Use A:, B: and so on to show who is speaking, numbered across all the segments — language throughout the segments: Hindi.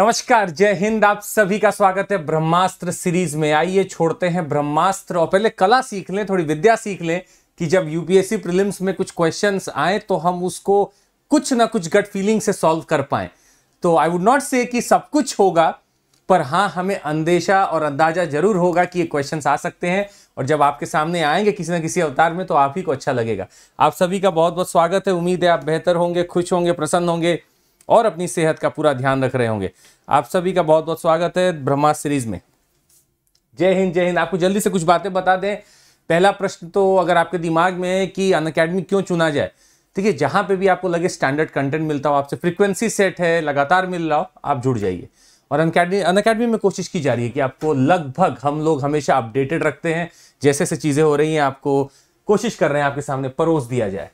A: नमस्कार जय हिंद आप सभी का स्वागत है ब्रह्मास्त्र सीरीज में आइए छोड़ते हैं ब्रह्मास्त्र और पहले कला सीख लें थोड़ी विद्या सीख लें कि जब यूपीएससी प्रीलिम्स में कुछ क्वेश्चंस आए तो हम उसको कुछ ना कुछ गट फीलिंग से सॉल्व कर पाए तो आई वुड नॉट से कि सब कुछ होगा पर हाँ हमें अंदेशा और अंदाजा जरूर होगा कि ये क्वेश्चन आ सकते हैं और जब आपके सामने आएंगे किसी ना किसी अवतार में तो आप ही को अच्छा लगेगा आप सभी का बहुत बहुत स्वागत है उम्मीद है आप बेहतर होंगे खुश होंगे प्रसन्न होंगे और अपनी सेहत का पूरा ध्यान रख रहे होंगे आप सभी का बहुत बहुत स्वागत है ब्रह्मा सीरीज में जय हिंद जय हिंद आपको जल्दी से कुछ बातें बता दें पहला प्रश्न तो अगर आपके दिमाग में है कि अन क्यों चुना जाए ठीक है जहां पे भी आपको लगे स्टैंडर्ड कंटेंट मिलता हो आपसे फ्रीक्वेंसी सेट है लगातार मिल रहा हो आप जुड़ जाइए और अनकेडमी अनकेडमी में कोशिश की जा रही है कि आपको लगभग हम लोग हमेशा अपडेटेड रखते हैं जैसे जैसे चीज़ें हो रही हैं आपको कोशिश कर रहे हैं आपके सामने परोस दिया जाए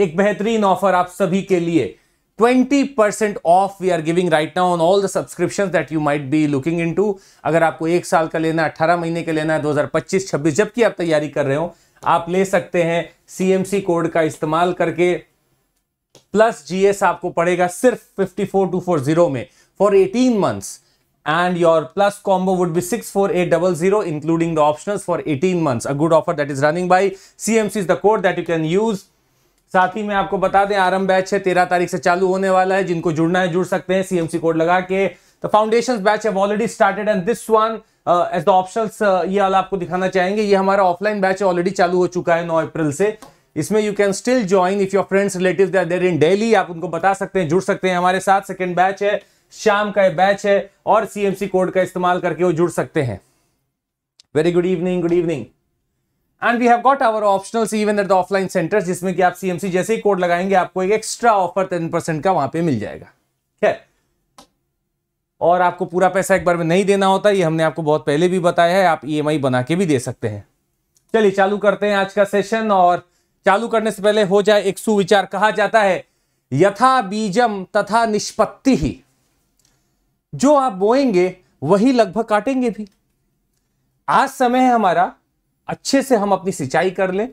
A: एक बेहतरीन ऑफर आप सभी के लिए 20% off we are giving right now on all the subscription that you might be looking into अगर आपको एक साल का लेना अट्ठारह महीने का लेना है 2025 26 जबकि आप तैयारी कर रहे हो आप ले सकते हैं सी कोड का इस्तेमाल करके प्लस जीएस आपको पड़ेगा सिर्फ fifty four two four zero में for eighteen months six four eight double zero including the option for eighteen months a good offer that is running by C M C is the code that you can use साथ ही में आपको बता दें आरंभ बैच है तेरह तारीख से चालू होने वाला है जिनको जुड़ना है जुड़ सकते हैं सीएमसी कोड लगा के the foundation batch have already started and this one as the option ये वाला आपको दिखाना चाहेंगे ये हमारा ऑफलाइन बैच ऑलरेडी चालू हो चुका है नौ अप्रैल से इसमें you can still join if your friends relative in Delhi आप उनको बता सकते हैं जुड़ सकते हैं हमारे साथ सेकेंड बैच है शाम का बैच है और सीएमसी कोड का इस्तेमाल करके वो जुड़ सकते हैं very good evening good evening and we have got our optional even at the offline centre जिसमें कि आप सीएमसी जैसे ही कोड लगाएंगे आपको एक एक्स्ट्रा ऑफर टेन परसेंट का वहां पे मिल जाएगा खैर और आपको पूरा पैसा एक बार में नहीं देना होता ये हमने आपको बहुत पहले भी बताया है आप ई e बना के भी दे सकते हैं चलिए चालू करते हैं आज का सेशन और चालू करने से पहले हो जाए एक सुविचार कहा जाता है यथा बीजम तथा निष्पत्ति ही जो आप बोएंगे वही लगभग काटेंगे भी आज समय है हमारा अच्छे से हम अपनी सिंचाई कर लें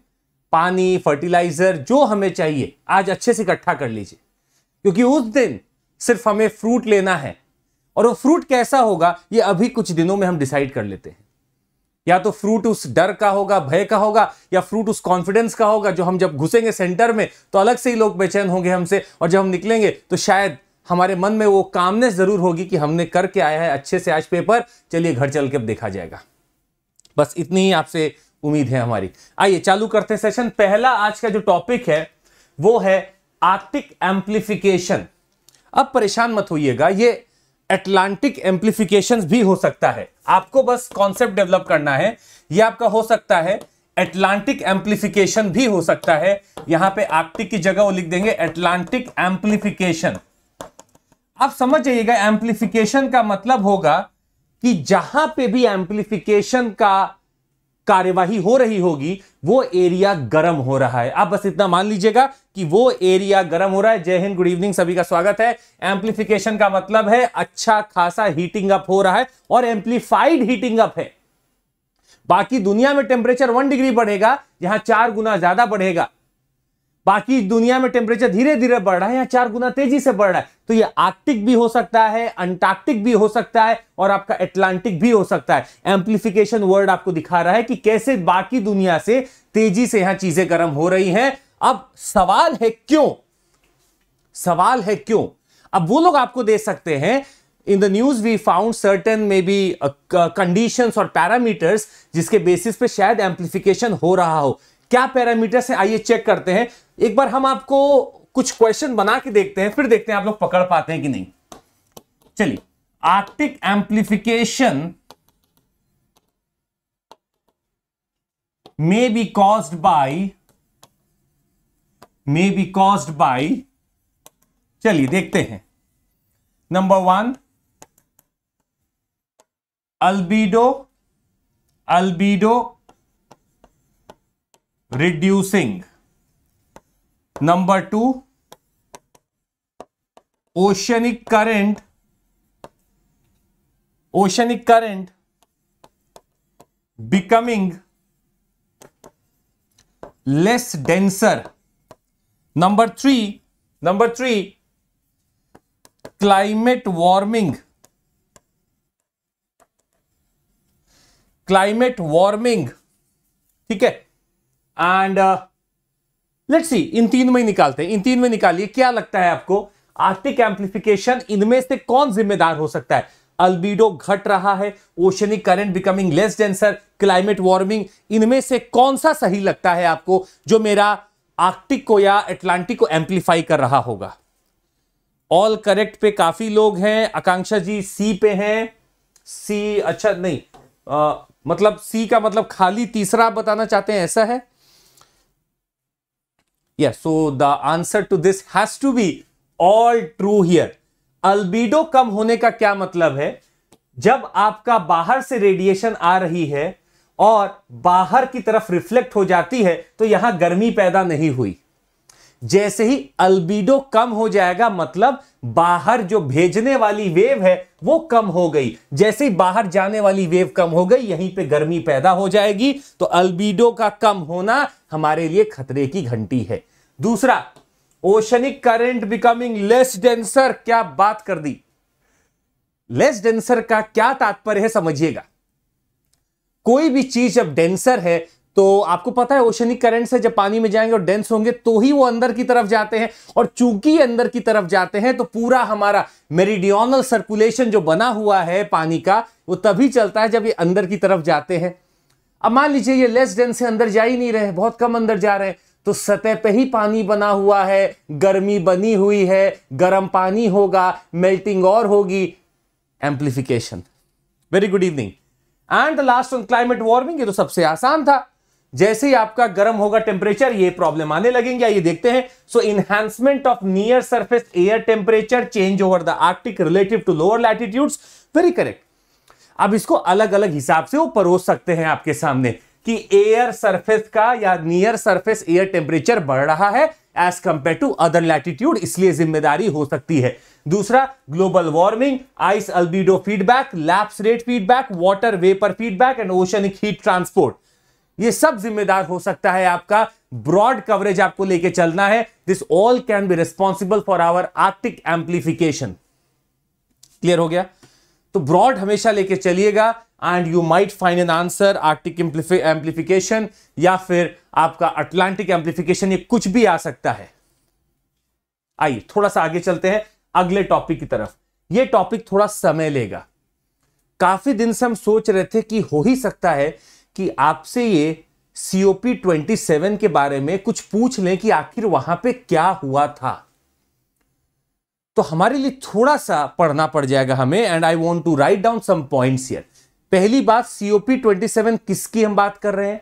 A: पानी फर्टिलाइजर जो हमें चाहिए आज अच्छे से इकट्ठा कर लीजिए क्योंकि उस दिन सिर्फ हमें फ्रूट लेना है और वो फ्रूट कैसा होगा ये अभी कुछ दिनों में हम डिसाइड कर लेते हैं या तो फ्रूट उस डर का होगा भय का होगा या फ्रूट उस कॉन्फिडेंस का होगा जो हम जब घुसेंगे सेंटर में तो अलग से ही लोग बेचैन होंगे हमसे और जब हम निकलेंगे तो शायद हमारे मन में वो कामनेस जरूर होगी कि हमने करके आया है अच्छे से आज पेपर चलिए घर चल के अब देखा जाएगा बस इतनी ही आपसे उम्मीद है हमारी आइए चालू करते हैं सेशन पहला आज का जो टॉपिक है वो है आर्टिक एम्प्लीफिकेशन अब परेशान मत होइएगा ये एटलांटिक एम्प्लीफिकेशन भी हो सकता है आपको बस कॉन्सेप्ट डेवलप करना है ये आपका हो सकता है एटलांटिक एम्प्लीफिकेशन भी हो सकता है यहां पे आर्टिक की जगह वो लिख देंगे एटलांटिक एम्प्लीफिकेशन आप समझ जाइएगा एम्प्लीफिकेशन का मतलब होगा कि जहां पे भी एम्प्लीफिकेशन का कार्यवाही हो रही होगी वो एरिया गर्म हो रहा है आप बस इतना मान लीजिएगा कि वो एरिया गर्म हो रहा है जय हिंद गुड इवनिंग सभी का स्वागत है एम्प्लीफिकेशन का मतलब है अच्छा खासा हीटिंग अप हो रहा है और एम्प्लीफाइड हीटिंग अप है बाकी दुनिया में टेम्परेचर वन डिग्री बढ़ेगा यहां चार गुना ज्यादा बढ़ेगा बाकी दुनिया में टेम्परेचर धीरे धीरे बढ़ रहा है या चार गुना तेजी से बढ़ रहा है तो ये आर्कटिक भी हो सकता है अंटार्कटिक भी हो सकता है और आपका एटलांटिक भी हो सकता है एम्प्लीफिकेशन वर्ड आपको दिखा रहा है कि कैसे बाकी दुनिया से तेजी से यहां चीजें गर्म हो रही हैं अब सवाल है क्यों सवाल है क्यों अब वो लोग आपको दे सकते हैं in the news we found certain may be condition और पैरामीटर्स जिसके बेसिस पे शायद एम्प्लीफिकेशन हो रहा हो क्या पैरामीटर्स है आइए चेक करते हैं एक बार हम आपको कुछ क्वेश्चन बना के देखते हैं फिर देखते हैं आप लोग पकड़ पाते हैं कि नहीं चलिए Arctic amplification may be caused by may be caused by चलिए देखते हैं number one albedo albedo reducing number two oceanic current oceanic current becoming less denser number three number three climate warming climate warming ठीक है एंड uh, लेट्स सी इन तीन में निकालते हैं इन तीन में निकालिए क्या लगता है आपको आर्टिक एम्प्लीफिकेशन इनमें से कौन जिम्मेदार हो सकता है अल्बीडो घट रहा है oceanic current becoming less denser climate warming इनमें से कौन सा सही लगता है आपको जो मेरा आर्कटिक को या एटलांटिक को एम्पलीफाई कर रहा होगा ऑल करेक्ट पे काफी लोग हैं आकांक्षा जी सी पे हैं सी अच्छा नहीं आ, मतलब सी का मतलब खाली तीसरा बताना चाहते हैं ऐसा है Yes, yeah, so the answer to this has to be all true here. अल्बीडो कम होने का क्या मतलब है जब आपका बाहर से रेडिएशन आ रही है और बाहर की तरफ रिफ्लेक्ट हो जाती है तो यहां गर्मी पैदा नहीं हुई जैसे ही अल्बीडो कम हो जाएगा मतलब बाहर जो भेजने वाली वेव है वो कम हो गई जैसे ही बाहर जाने वाली वेव कम हो गई यहीं पे गर्मी पैदा हो जाएगी तो अल्बीडो का कम होना हमारे लिए खतरे की घंटी है दूसरा oceanic current becoming less denser क्या बात कर दी लेस डेंसर का क्या तात्पर्य है समझिएगा कोई भी चीज जब डेंसर है तो आपको पता है ओशनिक करंट से जब पानी में जाएंगे और डेंस होंगे तो ही वो अंदर की तरफ जाते हैं और चूंकि अंदर की तरफ जाते हैं तो पूरा हमारा मेरिडियोनल सर्कुलेशन जो बना हुआ है पानी का वो तभी चलता है जब ये अंदर की तरफ जाते हैं अब मान लीजिए ये लेस डेंस से अंदर जा ही नहीं रहे बहुत कम अंदर जा रहे हैं तो सतह पे ही पानी बना हुआ है गर्मी बनी हुई है गर्म पानी होगा मेल्टिंग और होगी amplification very good evening and the last on climate warming ये तो सबसे आसान था जैसे ही आपका गर्म होगा टेम्परेचर ये प्रॉब्लम आने लगेंगे आइए देखते हैं so enhancement of near surface air temperature change over the Arctic relative to lower latitude very correct अब इसको अलग अलग हिसाब से वो परोस सकते हैं आपके सामने कि एयर सरफेस का या नियर सरफेस एयर टेम्परेचर बढ़ रहा है as compare to other latitude इसलिए जिम्मेदारी हो सकती है दूसरा global warming ice albedo feedback lapse rate feedback water vapour feedback and oceanic heat transport ये सब जिम्मेदार हो सकता है आपका ब्रॉड कवरेज आपको लेके चलना है this all can be responsible for our Arctic amplification clear हो गया तो ब्रॉड हमेशा लेके चलिएगा and you might find an answer Arctic amplification या फिर आपका अटलांटिक एम्प्लीफिकेशन ये कुछ भी आ सकता है आइए थोड़ा सा आगे चलते हैं अगले टॉपिक की तरफ ये टॉपिक थोड़ा समय लेगा काफी दिन से हम सोच रहे थे कि हो ही सकता है कि आपसे ये सीओपी ट्वेंटी सेवन के बारे में कुछ पूछ लें कि आखिर वहां पे क्या हुआ था तो हमारे लिए थोड़ा सा पढ़ना पड़ जाएगा हमें and I want to write down some point here पहली बात सीओपी ट्वेंटी सेवन किसकी हम बात कर रहे हैं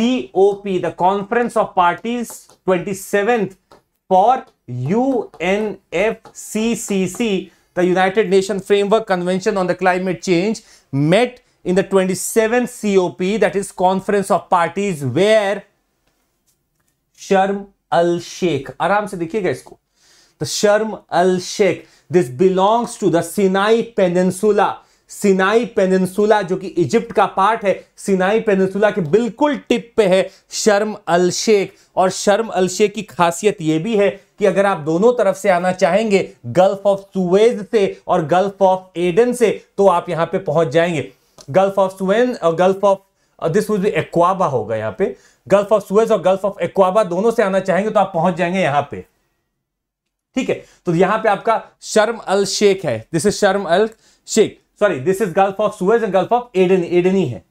A: COP the conference of parties twenty seventh for U N F C C C the United Nation framework convention on the climate change met in seven C O P that is conference of parties where Sharm el Sheikh आराम से देखिएगा इसको the Sharm al Sheikh. This belongs to the Sinai Peninsula. Sinai peninsula जो कि इजिप्ट का पार्ट है सिनाई पेनसुला के बिल्कुल टिप पे है शर्म अल शेख और शर्म अल शेख की खासियत यह भी है कि अगर आप दोनों तरफ से आना चाहेंगे गल्फ ऑफ सुवेज से और गल्फ ऑफ एडन से तो आप यहां पे पहुंच जाएंगे गल्फ ऑफ सुवेन और Gulf of this would be Aqaba होगा यहाँ पे गल्फ ऑफ सुएज और गल्फ ऑफ एक्वाबा दोनों से आना चाहेंगे तो आप पहुंच जाएंगे यहाँ पे ठीक है तो यहां पे आपका शर्म अल शेख है this is Sharm el Sheikh sorry this is Gulf of Suez and Gulf of Aden Aden है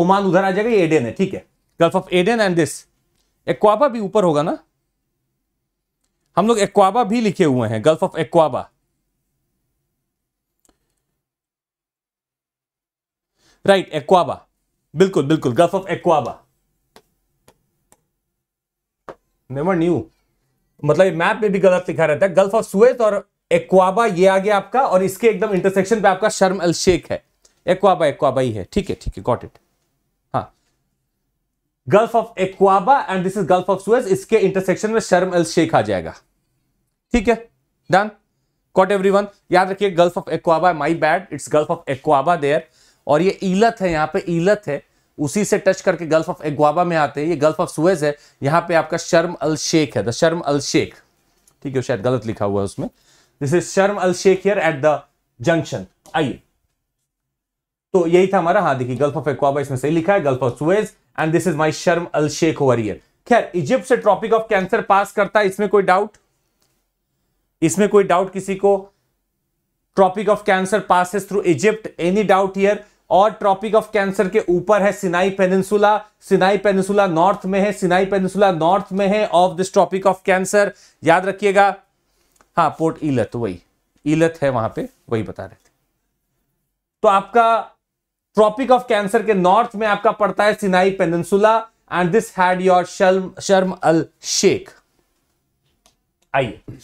A: ओमान उधर आ जाएगा एडन है ठीक है Gulf of Aden and this Aqaba भी ऊपर होगा ना हम लोग एक्वाबा भी लिखे हुए हैं Gulf of Aqaba right right, Aqaba बिल्कुल बिल्कुल Gulf of Aqaba never new मतलब मैप में भी गलत लिखा रहता है गल्फ ऑफ सुएज और एक्वाबा ये आ गया आपका और इसके एकदम इंटरसेक्शन पे आपका शर्म अल शेख है एक्वाबा एक्वाबा ही है ठीक है ठीक है गॉट इट हाँ Gulf of Aqaba and this is Gulf of Suez इसके इंटरसेक्शन में शर्म अल शेख आ जाएगा ठीक है डन गॉट एवरी याद रखिए Gulf of Aqaba my bad it's Gulf of Aqaba there और ये इलत है यहाँ पे इलत है उसी से टच करके गल्फ ऑफ एग्वाबा में आते हैं ये गल्फ ऑफ सुएज है यहाँ पे आपका शर्म अल शेख है द शर्म अल शेख ठीक है शायद गलत लिखा हुआ है उसमें this is Sharm el Sheikh here at the junction आइए तो यही था हमारा हाँ देखिए गल्फ ऑफ एक्वाबा इसमें सही लिखा है Gulf of Suez and this is my Sharm el Sheikh over year खैर इजिप्ट से ट्रॉपिक ऑफ कैंसर पास करता है इसमें कोई डाउट इसमें कोई डाउट किसी को Tropic of Cancer passes through Egypt any doubt here और ट्रॉपिक ऑफ कैंसर के ऊपर है Sinai peninsula Sinai peninsula north में है सिनाई पेनिनसुला नॉर्थ में है of this Tropic of Cancer याद रखिएगा हाँ पोर्ट इलत वही इलत है वहां पे वही बता रहे थे तो आपका ट्रॉपिक ऑफ कैंसर के नॉर्थ में आपका पड़ता है Sinai peninsula and this had your Sharm Sharm el Sheikh आइए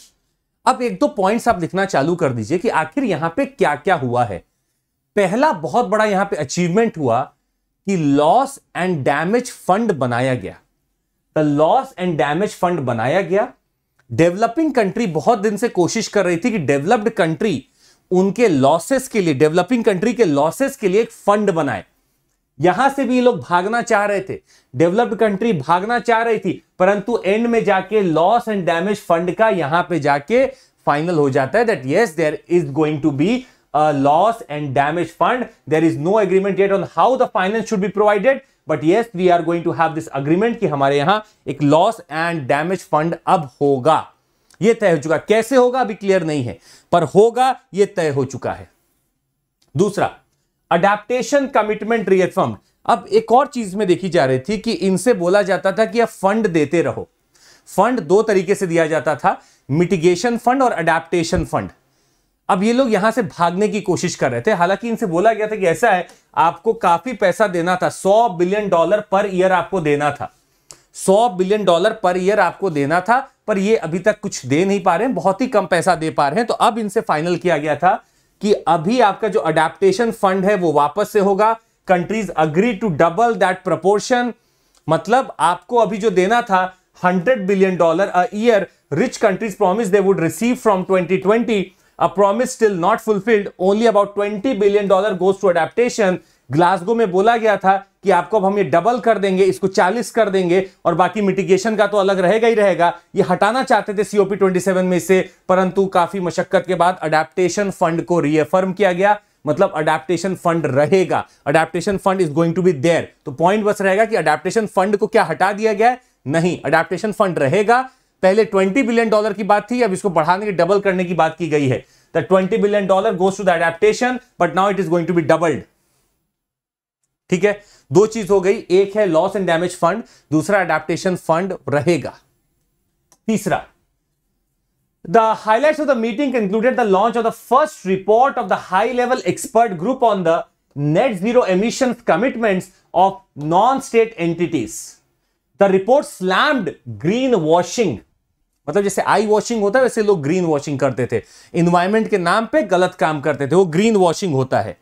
A: अब एक दो पॉइंट्स आप लिखना चालू कर दीजिए कि आखिर यहां पे क्या क्या हुआ है पहला बहुत बड़ा यहां पे अचीवमेंट हुआ कि लॉस एंड डैमेज फंड बनाया गया the loss and damage fund बनाया गया डेवलपिंग कंट्री बहुत दिन से कोशिश कर रही थी कि डेवलप्ड कंट्री उनके लॉसेस के लिए डेवलपिंग कंट्री के लॉसेस के लिए एक फंड बनाए यहां से भी लोग भागना चाह रहे थे डेवलप्ड कंट्री भागना चाह रही थी परंतु एंड में जाके लॉस एंड डैमेज फंड का यहां पे जाके फाइनल हो जाता है that yes there is going to be a loss and damage fund. There is no agreement yet on how the finance should be provided. but yes we are going to have this agreement ki हमारे yahan एक लॉस एंड damage fund अब होगा ye तय हो चुका कैसे होगा अभी क्लियर नहीं है पर होगा ye तय हो चुका है दूसरा अडेप्टेशन कमिटमेंट रियफर्म अब एक और चीज में देखी जा रही थी कि इनसे बोला जाता था कि अब फंड देते रहो फंड दो तरीके से दिया जाता था मिटिगेशन फंड और अडेप्टेशन फंड अब ये लोग यहां से भागने की कोशिश कर रहे थे हालांकि इनसे बोला गया था कि ऐसा है आपको काफी पैसा देना था 100 बिलियन डॉलर पर ईयर आपको देना था 100 बिलियन डॉलर पर ईयर आपको देना था पर ये अभी तक कुछ दे नहीं पा रहे हैं बहुत ही कम पैसा दे पा रहे हैं तो अब इनसे फाइनल किया गया था कि अभी आपका जो अडेप्टेशन फंड है वो वापस से होगा countries agree to double that proportion मतलब आपको अभी जो देना था 100 billion dollar a year rich countries promise they would receive from 2020 a promise still not fulfilled only about 20 billion dollar goes to adaptation Glasgow में बोला गया था कि आपको अब हम ये डबल कर देंगे इसको 40 कर देंगे और बाकी मिटिगेशन का तो अलग रहेगा ही रहेगा ये हटाना चाहते थे सीओपी 27 में से परंतु काफी मशक्कत के बाद अडेप्टेशन फंड को रीएफर्म किया गया मतलब अडेप्टेशन फंड रहेगा adaptation fund is going to be there तो पॉइंट बस रहेगा कि अडेप्टेशन फंड को क्या हटा दिया गया नहीं अडेप्टेशन फंड रहेगा पहले 20 बिलियन डॉलर की बात थी अब इसको बढ़ाने की डबल करने की बात की गई है the 20 billion dollar goes to the adaptation but now it is going to be doubled ठीक है दो चीज हो गई एक है लॉस एंड डैमेज फंड दूसरा एडेप्टेशन फंड रहेगा तीसरा The highlights of the meeting concluded the launch of the first report of the high-level expert group on the net zero emissions commitments of non-state entities. The report slammed greenwashing मतलब जैसे आई वॉशिंग होता है वैसे लोग ग्रीन वॉशिंग करते थे इन्वायरमेंट के नाम पे गलत काम करते थे वो ग्रीन वॉशिंग होता है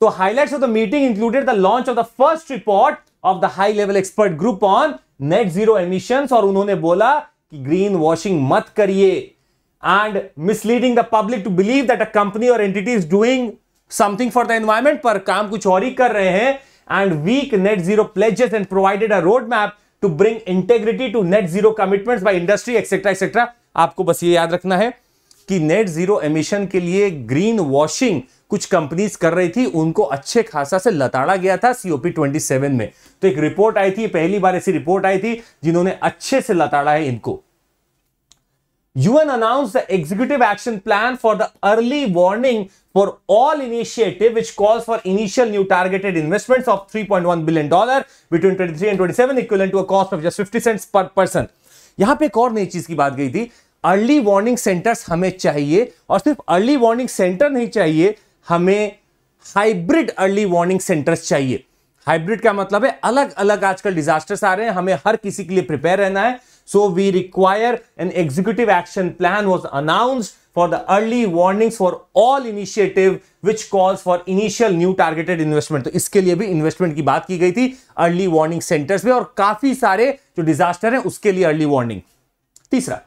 A: तो highlight of the meeting included the launch of the first report of the high level expert group on net zero emission और उन्होंने बोला कि ग्रीन वॉशिंग मत करिए and misleading the public to believe that a company और entity is doing something for the environment पर काम कुछ और ही कर रहे हैं and weak net zero pledges and provided a road map to bring integrity to net zero commitment by industry etcetera etcetera आपको बस ये याद रखना है कि नेट जीरो एमिशन के लिए ग्रीन वॉशिंग कुछ कंपनीज कर रही थी उनको अच्छे खासा से लताड़ा गया था सीओपी 27 में तो एक रिपोर्ट आई थी पहली बार ऐसी रिपोर्ट आई थी जिन्होंने अच्छे से लताड़ा है इनको UN announced the executive action plan for the early warning for all initiative, which calls for initial new targeted investments of $3.1 billion between 23 and 27, equivalent to a cost of just 50 cents per person. यहां पे एक और नई चीज की बात गई थी अर्ली वार्निंग सेंटर्स हमें चाहिए और सिर्फ अर्ली वार्निंग सेंटर नहीं चाहिए हमें हाइब्रिड अर्ली वार्निंग सेंटर्स चाहिए हाइब्रिड का मतलब है अलग अलग आजकल डिजास्टर्स आ रहे हैं हमें हर किसी के लिए प्रिपेयर रहना है So we require an executive action plan was announced for the early warnings for all initiative which calls for initial new targeted investment. to iske liye bhi investment ki baat ki gayi thi early warning centers में aur kafi sare jo disaster hai uske liye early warning teesra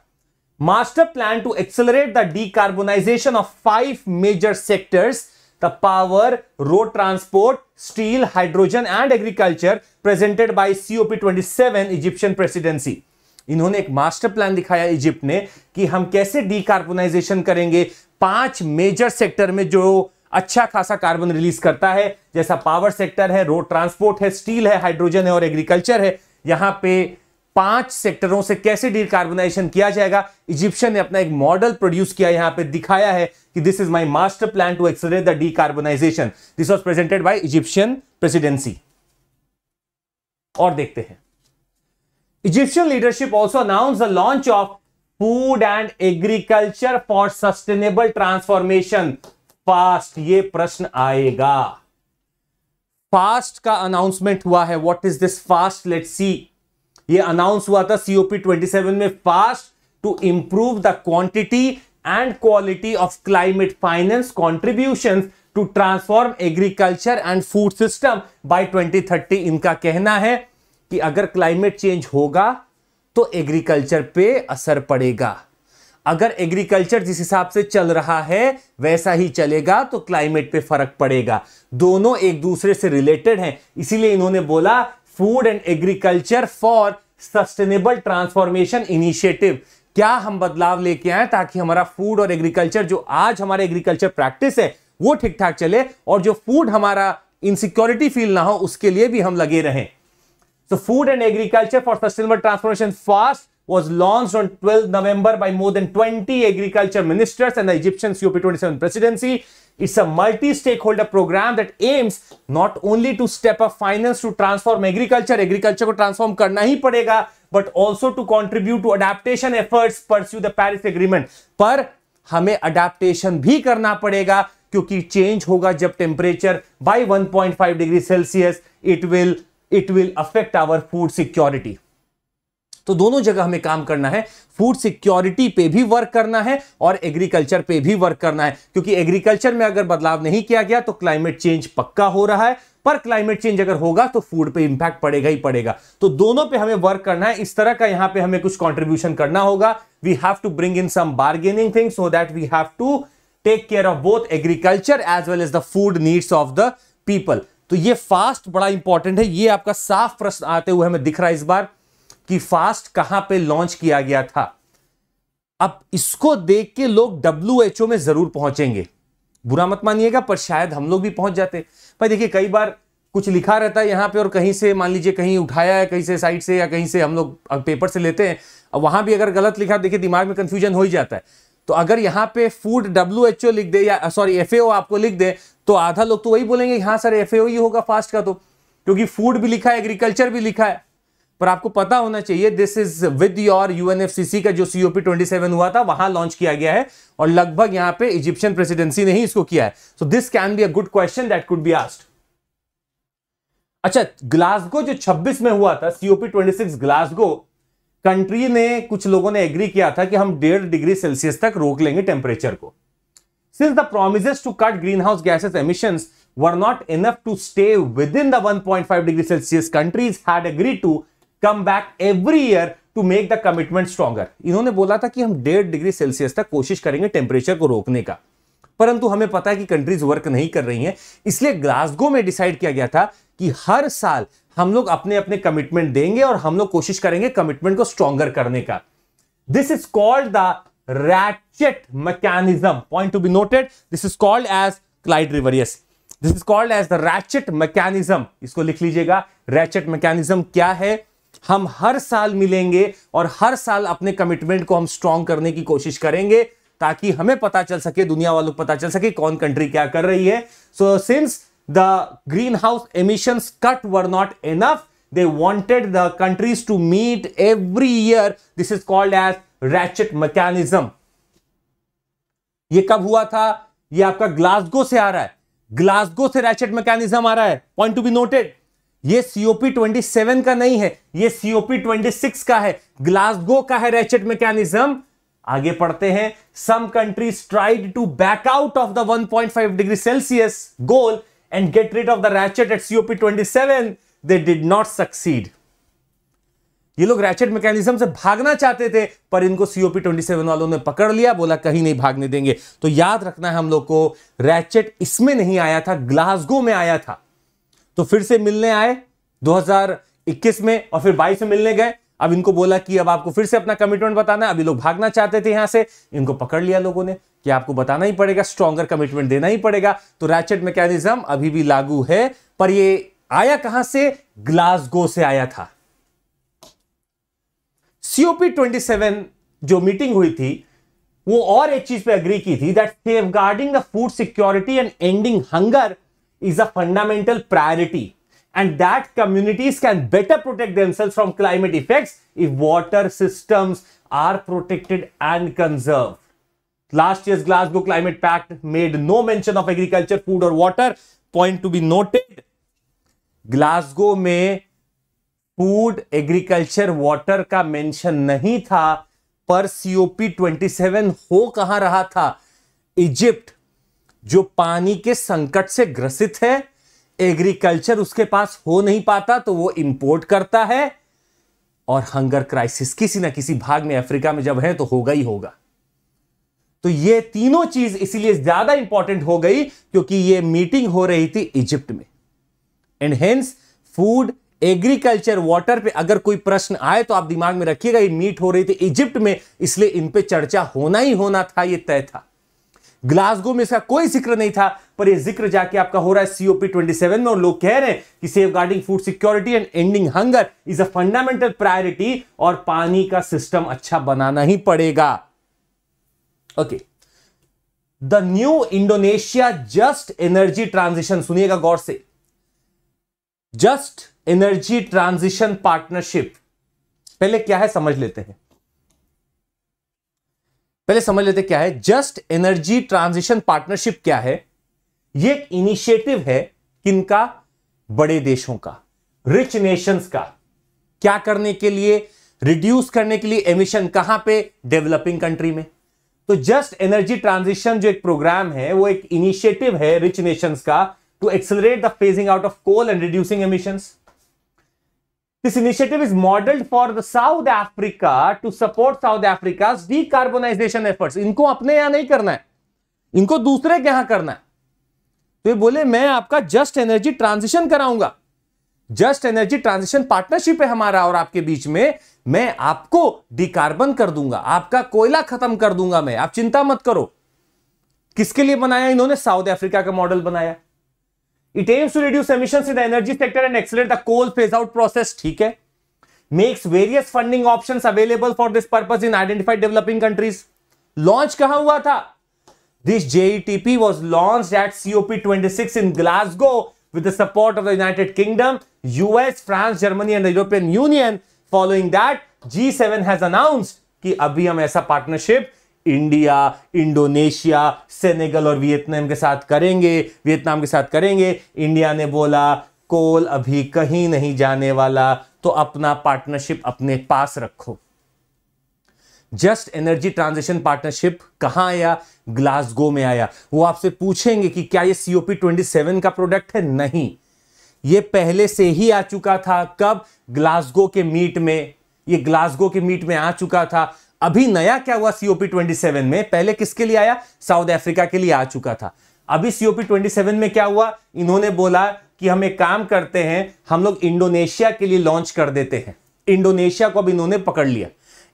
A: master plan to accelerate the decarbonization of five major sectors the power, road transport, steel, hydrogen and agriculture presented by COP27 Egyptian presidency. इन्होंने एक मास्टर प्लान दिखाया इजिप्ट ने कि हम कैसे डीकार्बोनाइजेशन करेंगे पांच मेजर सेक्टर में जो अच्छा खासा कार्बन रिलीज करता है जैसा पावर सेक्टर है रोड ट्रांसपोर्ट है स्टील है हाइड्रोजन है और एग्रीकल्चर है यहां पे पांच सेक्टरों से कैसे डीकार्बोनाइजेशन किया जाएगा इजिप्शियन ने अपना एक मॉडल प्रोड्यूस किया यहां पे दिखाया है कि this is my master plan to accelerate the decarbonisation this was presented by Egyptian presidency और देखते हैं Egyptian leadership also announced the launch of food and agriculture for sustainable transformation FAST ये प्रश्न आएगा फास्ट का अनाउंसमेंट हुआ है what is this FAST let see ये अनाउंस हुआ था सीओपी 27 में FAST to improve the quantity and quality of climate finance contribution to transform agriculture and food system by 2030 इनका कहना है कि अगर क्लाइमेट चेंज होगा तो एग्रीकल्चर पे असर पड़ेगा अगर एग्रीकल्चर जिस हिसाब से चल रहा है वैसा ही चलेगा तो क्लाइमेट पे फर्क पड़ेगा दोनों एक दूसरे से रिलेटेड हैं इसीलिए इन्होंने बोला food and agriculture for sustainable transformation initiative क्या हम बदलाव लेके आए ताकि हमारा फूड और एग्रीकल्चर जो आज हमारे एग्रीकल्चर प्रैक्टिस है वो ठीक ठाक चले और जो फूड हमारा इनसिक्योरिटी फील ना हो उसके लिए भी हम लगे रहें So Food and Agriculture for Sustainable Transformation FAST was launched on 12 November by more than 20 agriculture ministers and the Egyptian COP27 presidency. It's a multi-stakeholder program that aims not only to step up finance to transform agriculture, agriculture to transform करना ही पड़ेगा, but also to contribute to adaptation efforts pursue the Paris Agreement. पर हमें adaptation भी करना पड़ेगा क्योंकि change होगा जब temperature by 1.5 degree Celsius, it will it will affect our food security तो दोनों जगह हमें काम करना है फूड सिक्योरिटी पे भी वर्क करना है और एग्रीकल्चर पे भी वर्क करना है क्योंकि एग्रीकल्चर में अगर बदलाव नहीं किया गया तो क्लाइमेट चेंज पक्का हो रहा है पर क्लाइमेट चेंज अगर होगा तो फूड पे इंपैक्ट पड़ेगा ही पड़ेगा तो दोनों पे हमें वर्क करना है इस तरह का यहां पे हमें कुछ कंट्रीब्यूशन करना होगा we have to bring in some bargaining things so that we have to take care of both agriculture as well as the food needs of the people तो ये फास्ट बड़ा इंपॉर्टेंट है ये आपका साफ प्रश्न आते हुए हमें दिख रहा है इस बार कि फास्ट कहां पे लॉन्च किया गया था अब इसको देख के लोग डब्ल्यू में जरूर पहुंचेंगे बुरा मत मानिएगा पर शायद हम लोग भी पहुंच जाते भाई देखिए कई बार कुछ लिखा रहता है यहां पे और कहीं से मान लीजिए कहीं उठाया है कहीं से साइड से या कहीं से हम लोग पेपर से लेते हैं अब वहां भी अगर गलत लिखा देखिए दिमाग में कंफ्यूजन हो ही जाता है तो अगर यहां पे फूड डब्ल्यू लिख दे या सॉरी एफ आपको लिख दे तो आधा लोग तो वही बोलेंगे हाँ सर एफ ही होगा फास्ट का तो क्योंकि फूड भी लिखा है एग्रीकल्चर भी लिखा है पर आपको पता होना चाहिए this is with your UNFCCC का जो सीओपी 27 हुआ था वहां लॉन्च किया गया है और लगभग यहां पे इजिप्शियन प्रेसिडेंसी ने ही इसको किया है so this can be a good question that could be asked अच्छा ग्लासगो जो 26 में हुआ था सीओपी 26 ग्लासगो कंट्री ने कुछ लोगों ने एग्री किया था कि हम डेढ़ डिग्री सेल्सियस तक रोक लेंगे टेम्परेचर को Since the promises to cut greenhouse gases emissions were not enough to stay within the 1.5 degree Celsius, countries had agreed to come back every year to make the commitment stronger इन्होंने बोला था कि हम डेढ़ डिग्री सेल्सियस तक कोशिश करेंगे टेम्परेचर को रोकने का परंतु हमें पता है कि कंट्रीज वर्क नहीं कर रही हैं इसलिए ग्लासगो में डिसाइड किया गया था कि हर साल हम लोग अपने अपने कमिटमेंट देंगे और हम लोग कोशिश करेंगे कमिटमेंट को स्ट्रॉन्गर करने का this is called the ratchet mechanism. Point to be noted, this is called as Clyde River. Yes, this is called as the ratchet mechanism इसको लिख लीजिएगा रैचेट मैकेनिज्म क्या है हम हर साल मिलेंगे और हर साल अपने कमिटमेंट को हम स्ट्रॉन्ग करने की कोशिश करेंगे ताकि हमें पता चल सके दुनिया वालों को पता चल सके कौन कंट्री क्या कर रही है so since the green house emission cut were not enough they wanted the countries to meet every year this is called as ratchet mechanism ये कब हुआ था ये आपका ग्लासगो से आ रहा है ग्लासगो से रैचेट मैकेनिज्म आ रहा है पॉइंट टू बी नोटेड ये सीओपी ट्वेंटी सेवन का नहीं है ये सीओपी ट्वेंटी सिक्स का है ग्लासगो का है रैचेट मैकेनिज्म आगे पढ़ते हैं some countries tried to back out of the 1.5 degree Celsius goal and get rid of the ratchet at COP twenty seven they did not succeed ये लोग रैचेट मैकेनिज्म से भागना चाहते थे पर इनको सीओपी ट्वेंटी सेवन वालों ने पकड़ लिया बोला कहीं नहीं भागने देंगे तो याद रखना है हम लोग को रैचेट इसमें नहीं आया था ग्लासगो में आया था तो फिर से मिलने आए 2021 में और फिर 22 में मिलने गए अब इनको बोला कि अब आपको फिर से अपना कमिटमेंट बताना है अभी लोग भागना चाहते थे यहां से इनको पकड़ लिया लोगों ने कि आपको बताना ही पड़ेगा स्ट्रॉगर कमिटमेंट देना ही पड़ेगा तो रैचेट मैकेनिज्म अभी भी लागू है पर ये आया कहां से ग्लासगो से आया था सीओपी ट्वेंटी सेवन जो मीटिंग हुई थी वो और एक चीज पे अग्री की थी that safeguarding the food security and ending hunger is a fundamental priority and that communities can better protect themselves from climate effect if water systems are protected and conserve last year Glasgow climate pact made no mention of agriculture food और water point to be noted Glasgow में फूड एग्रीकल्चर वाटर का मेंशन नहीं था पर सीओपी 27 हो कहां रहा था इजिप्ट जो पानी के संकट से ग्रसित है एग्रीकल्चर उसके पास हो नहीं पाता तो वो इंपोर्ट करता है और हंगर क्राइसिस किसी ना किसी भाग में अफ्रीका में जब है तो होगा ही होगा तो ये तीनों चीज इसीलिए ज्यादा इंपॉर्टेंट हो गई क्योंकि ये मीटिंग हो रही थी इजिप्ट में and hence food agriculture water पे अगर कोई प्रश्न आए तो आप दिमाग में रखिएगा ये मीट हो रही थी इजिप्ट में इसलिए इन पे चर्चा होना ही होना था ये तय था ग्लासगो में इसका कोई जिक्र नहीं था पर ये जिक्र जाके आपका हो रहा है सीओपी ट्वेंटी सेवन में और लोग कह रहे हैं कि safeguarding food security and ending hunger is a fundamental priority और पानी का सिस्टम अच्छा बनाना ही पड़ेगा okay the new Indonesia just energy transition सुनिएगा गौर से जस्ट एनर्जी ट्रांजिशन पार्टनरशिप पहले क्या है समझ लेते हैं पहले समझ लेते क्या है जस्ट एनर्जी ट्रांजिशन पार्टनरशिप क्या है यह एक इनिशिएटिव है किनका बड़े देशों का रिच नेशंस का क्या करने के लिए रिड्यूस करने के लिए एमिशन कहां पे डेवलपिंग कंट्री में तो जस्ट एनर्जी ट्रांजिशन जो एक प्रोग्राम है वो एक इनिशिएटिव है रिच नेशंस का to accelerate the phasing out of coal and reducing emissions. This initiative is modeled for the South Africa to support South Africa's decarbonization efforts. inko apne yahan nahi karna hai inko dusre ke yahan karna hai to ye bole main aapka just energy transition karaunga just energy transition partnership है हमारा और आपके बीच में मैं आपको डिकार्बन कर दूंगा आपका कोयला खत्म कर दूंगा मैं आप चिंता मत करो किसके लिए बनाया इन्होंने साउथ अफ्रीका का मॉडल बनाया It aims to reduce emissions in the energy sector and accelerate the coal phase out process. ठीक है makes various funding options available for this purpose in identified developing countries. Launch कहां हुआ था This JETP was launched at COP26 in Glasgow with the support of the United Kingdom, US, France, Germany and the European Union. Following that, G7 has announced कि अभी हम ऐसा partnership. इंडिया इंडोनेशिया सेनेगल और वियतनाम के साथ करेंगे वियतनाम के साथ करेंगे इंडिया ने बोला कोल अभी कहीं नहीं जाने वाला तो अपना पार्टनरशिप अपने पास रखो जस्ट एनर्जी ट्रांजिशन पार्टनरशिप कहाँ आया ग्लासगो में आया वो आपसे पूछेंगे कि क्या ये सीओपी ट्वेंटी सेवन का प्रोडक्ट है नहीं ये पहले से ही आ चुका था कब ग्लासगो के मीट में ये ग्लासगो के मीट में आ चुका था अभी नया क्या हुआ सीओपी ट्वेंटी सेवन में पहले किसके लिए आया साउथ अफ्रीका के लिए आ चुका था अभी सीओपी ट्वेंटी सेवन में क्या हुआ इन्होंने बोला कि हम एक काम करते हैं हम लोग इंडोनेशिया के लिए लॉन्च कर देते हैं इंडोनेशिया को अब इन्होंने पकड़ लिया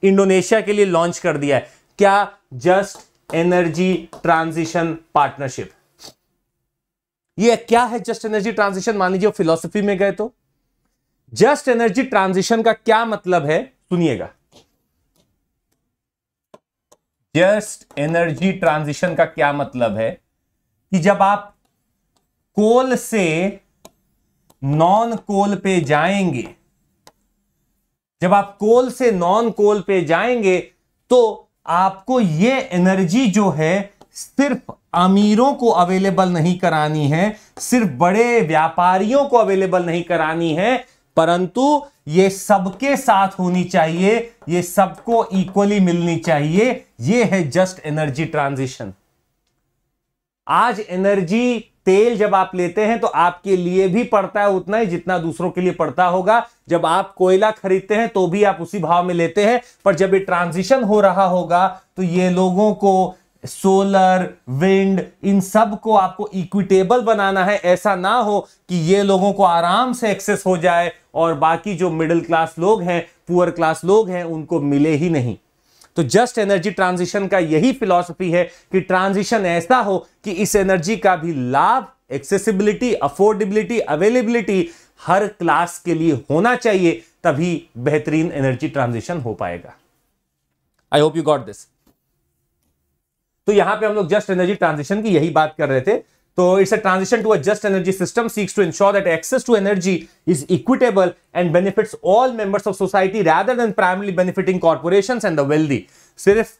A: इंडोनेशिया के लिए लॉन्च कर दिया है क्या जस्ट एनर्जी ट्रांजिशन पार्टनरशिप ये क्या है जस्ट एनर्जी ट्रांजिशन मान लीजिए फिलोसफी में गए तो जस्ट एनर्जी ट्रांजिशन का क्या मतलब है सुनिएगा जस्ट एनर्जी ट्रांजिशन का क्या मतलब है कि जब आप कोल से नॉन कोल पे जाएंगे जब आप कोल से नॉन कोल पे जाएंगे तो आपको ये एनर्जी जो है सिर्फ अमीरों को अवेलेबल नहीं करानी है सिर्फ बड़े व्यापारियों को अवेलेबल नहीं करानी है परंतु ये सबके साथ होनी चाहिए ये सबको इक्वली मिलनी चाहिए ये है जस्ट एनर्जी ट्रांजिशन आज एनर्जी तेल जब आप लेते हैं तो आपके लिए भी पड़ता है उतना ही जितना दूसरों के लिए पड़ता होगा जब आप कोयला खरीदते हैं तो भी आप उसी भाव में लेते हैं पर जब ये ट्रांजिशन हो रहा होगा तो ये लोगों को सोलर विंड इन सब को आपको इक्विटेबल बनाना है ऐसा ना हो कि ये लोगों को आराम से एक्सेस हो जाए और बाकी जो मिडिल क्लास लोग हैं पुअर क्लास लोग हैं उनको मिले ही नहीं तो जस्ट एनर्जी ट्रांजिशन का यही फिलॉसफी है कि ट्रांजिशन ऐसा हो कि इस एनर्जी का भी लाभ एक्सेसिबिलिटी अफोर्डेबिलिटी अवेलेबिलिटी हर क्लास के लिए होना चाहिए तभी बेहतरीन एनर्जी ट्रांजिशन हो पाएगा I hope you got this तो यहां पे हम लोग जस्ट एनर्जी ट्रांजिशन की यही बात कर रहे थे तो it's a transition to a just energy system seeks to ensure that access to energy is equitable and benefits all members of society rather than primary benefiting corporation and the wealthy सिर्फ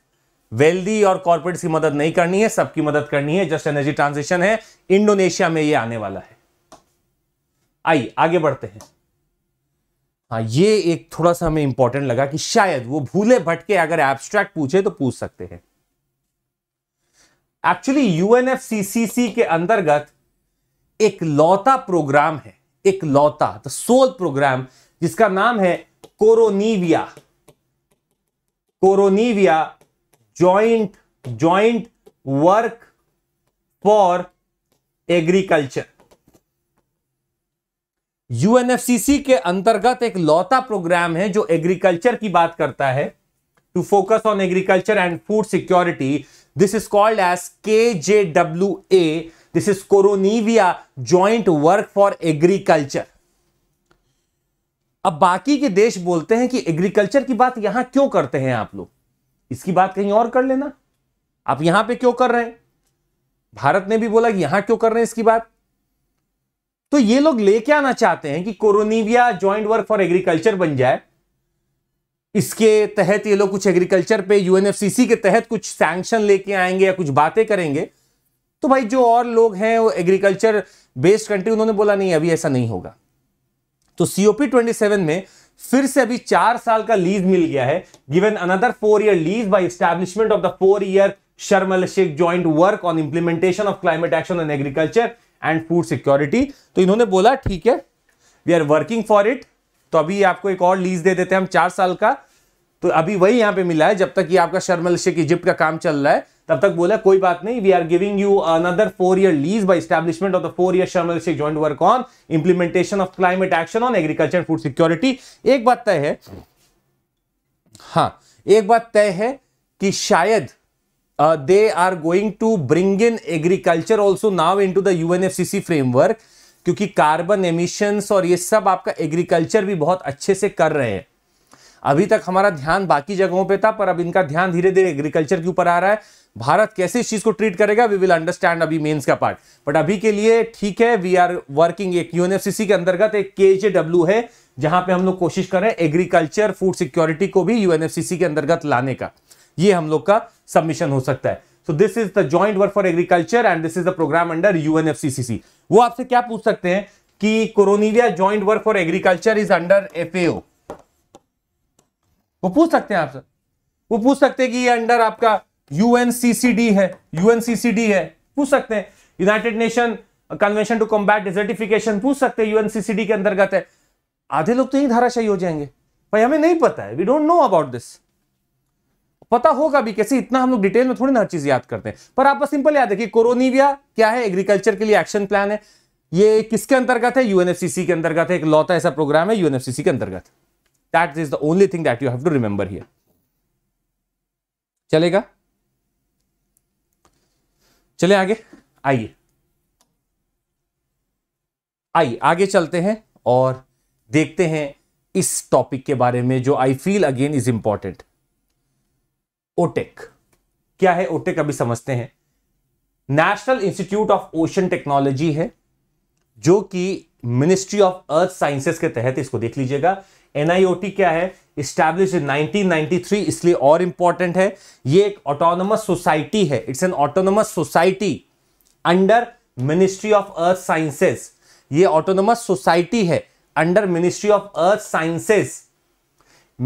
A: वेल्दी और कॉर्पोरेट्स की मदद नहीं करनी है सबकी मदद करनी है जस्ट एनर्जी ट्रांजिशन है इंडोनेशिया में ये आने वाला है आइए आगे बढ़ते हैं हाँ ये एक थोड़ा सा हमें इंपॉर्टेंट लगा कि शायद वो भूले भटके अगर एब्स्ट्रैक्ट पूछे तो पूछ सकते हैं एक्चुअली यूएनएफसीसीसी के अंतर्गत एक लौता प्रोग्राम है एक लौता द सोल प्रोग्राम जिसका नाम है Koronivia Koronivia joint joint work for agriculture UNFCC के अंतर्गत एक लौता प्रोग्राम है जो एग्रीकल्चर की बात करता है to focus on agriculture and food security this is called as K J W A this is Coronivia joint work for agriculture अब बाकी के देश बोलते हैं कि एग्रीकल्चर की बात यहां क्यों करते हैं आप लोग इसकी बात कहीं और कर लेना आप यहां पे क्यों कर रहे हैं भारत ने भी बोला कि यहां क्यों कर रहे हैं इसकी बात तो ये लोग लेके आना चाहते हैं कि Koronivia joint work for agriculture बन जाए इसके तहत ये लोग कुछ एग्रीकल्चर पे यूएनएफसीसी के तहत कुछ सैंक्शन लेके आएंगे या कुछ बातें करेंगे तो भाई जो और लोग हैं वो एग्रीकल्चर बेस्ड कंट्री उन्होंने बोला नहीं अभी ऐसा नहीं होगा तो सीओपी ट्वेंटी सेवन में फिर से अभी चार साल का लीज मिल गया है given another four year lease by establishment of the four year Sharm el Sheikh joint work on implementation of climate action on agriculture and food security तो इन्होंने बोला ठीक है we are working for it तो अभी आपको एक और लीज दे देते हैं हम चार साल का तो अभी वही यहां पे मिला है जब तक ये आपका शर्मल शेख इजिप्ट का काम चल रहा है तब तक बोला कोई बात नहीं we are giving you another four year lease by establishment of the four year Sharm el Sheikh joint work on implementation of climate action on agriculture food security एक बात तय है हाँ एक बात तय है कि शायद they are going to bring in agriculture also now into the C framework क्योंकि कार्बन एमिशंस और ये सब आपका एग्रीकल्चर भी बहुत अच्छे से कर रहे हैं अभी तक हमारा ध्यान बाकी जगहों पे था पर अब इनका ध्यान धीरे धीरे एग्रीकल्चर के ऊपर आ रहा है भारत कैसे इस चीज को ट्रीट करेगा वी विल अंडरस्टैंड अभी मेंस का पार्ट बट अभी के लिए ठीक है वी आर वर्किंग एक यूएनएफसीसी के अंतर्गत एक डब्ल्यू है जहां पे हम लोग कोशिश कर रहे हैं एग्रीकल्चर फूड सिक्योरिटी को भी यूएनएफसीसी के अंतर्गत लाने का ये हम लोग का सबमिशन हो सकता है so this is the joint work for agriculture and this is the program under UNFCCC वो आपसे क्या पूछ सकते हैं कि Koronivia joint work for agriculture is under F A पूछ सकते हैं आपसे वो पूछ सकते हैं कि ये अंडर आपका यूएनसीसीडी है यूएनसीसीडी है पूछ सकते हैं United Nation Convention to combat desertification पूछ सकते हैं यूएनसीसीडी के अंतर्गत है आधे लोग तो यही धाराशाही हो जाएंगे भाई हमें नहीं पता है we don't know about this पता होगा भी कैसे इतना हम लोग डिटेल में थोड़ी ना हर चीज याद करते हैं पर आपको सिंपल याद है कि कोरोनिविया क्या है एग्रीकल्चर के लिए एक्शन प्लान है ये किसके अंतर्गत है यूएनएफसी के अंतर्गत है एक लौता ऐसा प्रोग्राम है यूएनएफसी के अंतर्गत that is the only thing that you have to remember here चलेगा चले आगे आइए आइए आगे चलते हैं और देखते हैं इस टॉपिक के बारे में जो I feel again is important OTEC क्या है ओटेक अभी समझते हैं National Institute of Ocean Technology है जो कि मिनिस्ट्री ऑफ अर्थ साइंसेस के तहत इसको देख लीजिएगा एनआईओटी क्या है स्टैब्लिश इन 1993 इसलिए और इंपॉर्टेंट है ये एक ऑटोनोमस सोसाइटी है it's an autonomous society under ministry of earth sciences ये ऑटोनोमस सोसाइटी है under ministry of earth sciences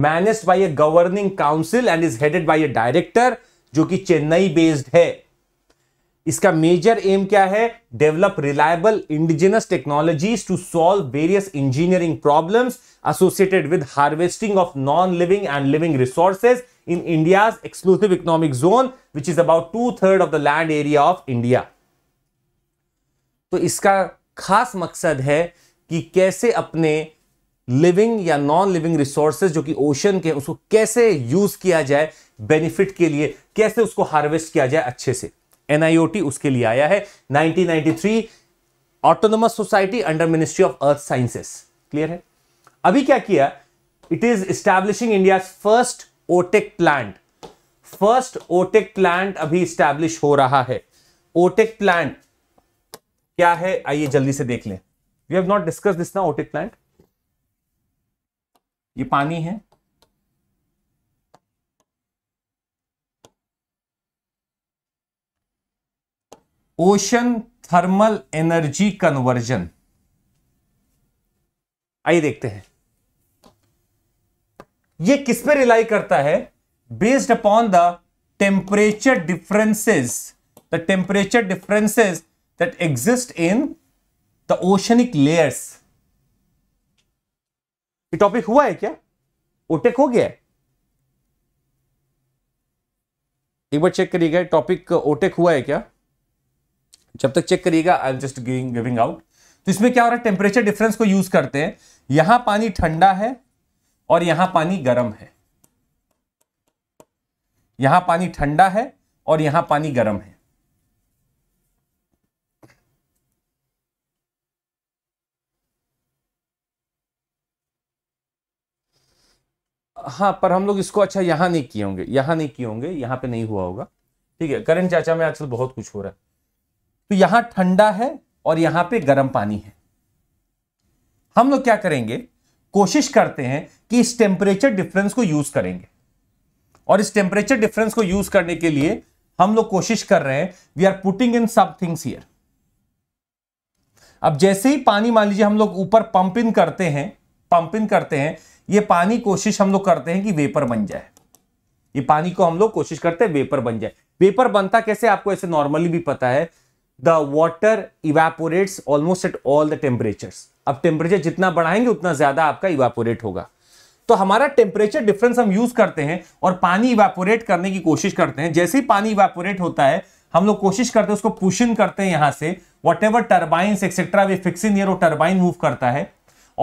A: managed by a governing council and is headed by a director जो कि चेन्नई बेस्ड है इसका मेजर एम क्या है develop reliable indigenous technologies to solve various engineering problems associated with harvesting of non living and living resources in India exclusive economic zone which is about two third of the land area of India तो इसका खास मकसद है कि कैसे अपने लिविंग या नॉन लिविंग रिसोर्सेज जो कि ओशन के उसको कैसे यूज किया जाए बेनिफिट के लिए कैसे उसको हार्वेस्ट किया जाए अच्छे से एनआईओटी उसके लिए आया है 1993 autonomous society under ministry of earth sciences clear है अभी क्या किया it is establishing India first OTEC plant first OTEC plant अभी स्टैब्लिश हो रहा है ओटेक प्लांट e क्या है आइए जल्दी से देख लें we have not discuss this ना ओटेक प्लांट ये पानी है ओशन थर्मल एनर्जी कन्वर्जन आइए देखते हैं ये किस पे रिलाई करता है based upon the temperature differences the temperature differences that exist in the oceanic layers ये टॉपिक हुआ है क्या ओटेक हो गया है एक बार चेक करिएगा टॉपिक ओटेक हुआ है क्या जब तक चेक करिएगा I am just giving giving out तो इसमें क्या हो रहा है टेम्परेचर डिफरेंस को यूज करते हैं यहां पानी ठंडा है और यहां पानी गर्म है यहां पानी ठंडा है और यहां पानी गर्म है हाँ पर हम लोग इसको अच्छा यहाँ नहीं किए होंगे यहाँ नहीं किए होंगे यहाँ पे नहीं हुआ होगा ठीक है करंट चाचा में आजकल बहुत कुछ हो रहा है तो यहाँ ठंडा है और यहाँ पे गर्म पानी है हम लोग क्या करेंगे कोशिश करते हैं कि इस टेम्परेचर डिफरेंस को यूज करेंगे और इस टेम्परेचर डिफरेंस को यूज करने के लिए हम लोग कोशिश कर रहे हैं वी आर पुटिंग इन सब थिंग्स हियर अब जैसे ही पानी मान लीजिए हम लोग ऊपर पंप इन करते हैं पंप इन करते हैं ये पानी कोशिश हम लोग करते हैं कि वेपर बन जाए ये पानी को हम लोग कोशिश करते हैं वेपर बन जाए वेपर बनता कैसे आपको ऐसे नॉर्मली भी पता है the water evaporates almost at all the temperatures अब टेम्परेचर जितना बढ़ाएंगे उतना ज्यादा आपका इवेपोरेट होगा तो हमारा टेम्परेचर डिफरेंस हम यूज करते हैं और पानी इवेपोरेट करने की कोशिश करते हैं जैसे ही पानी इवेपोरेट होता है हम लोग कोशिश करते हैं उसको पुशिंग करते हैं यहां से whatever turbine etcetera they fix in वो टर्बाइन मूव करता है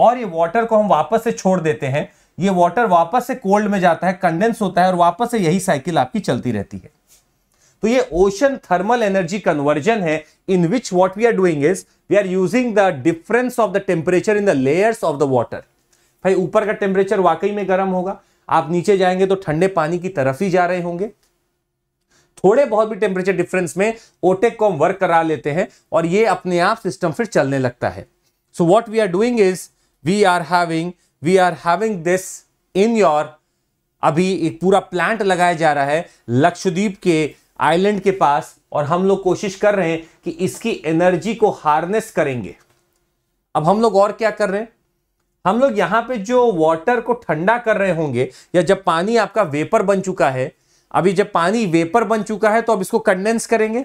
A: और ये वाटर को हम वापस से छोड़ देते हैं ये वाटर वापस से कोल्ड में जाता है कंडेंस होता है और वापस से यही साइकिल आपकी चलती रहती है तो ये ओशन थर्मल एनर्जी कन्वर्जन है in which what we are doing is we are using the difference of the temperature in the layers of the water भाई ऊपर का टेम्परेचर वाकई में गर्म होगा आप नीचे जाएंगे तो ठंडे पानी की तरफ ही जा रहे होंगे थोड़े बहुत भी टेम्परेचर डिफरेंस में ओटेक e को हम वर्क करा लेते हैं और ये अपने आप सिस्टम फिर चलने लगता है so what we are doing is we are having we are having this in your अभी एक पूरा प्लांट लगाया जा रहा है लक्षद्वीप के आइलैंड के पास और हम लोग कोशिश कर रहे हैं कि इसकी एनर्जी को हार्नेस करेंगे अब हम लोग और क्या कर रहे हैं हम लोग यहां पे जो वाटर को ठंडा कर रहे होंगे या जब पानी आपका वेपर बन चुका है अभी जब पानी वेपर बन चुका है तो अब इसको कंडेंस करेंगे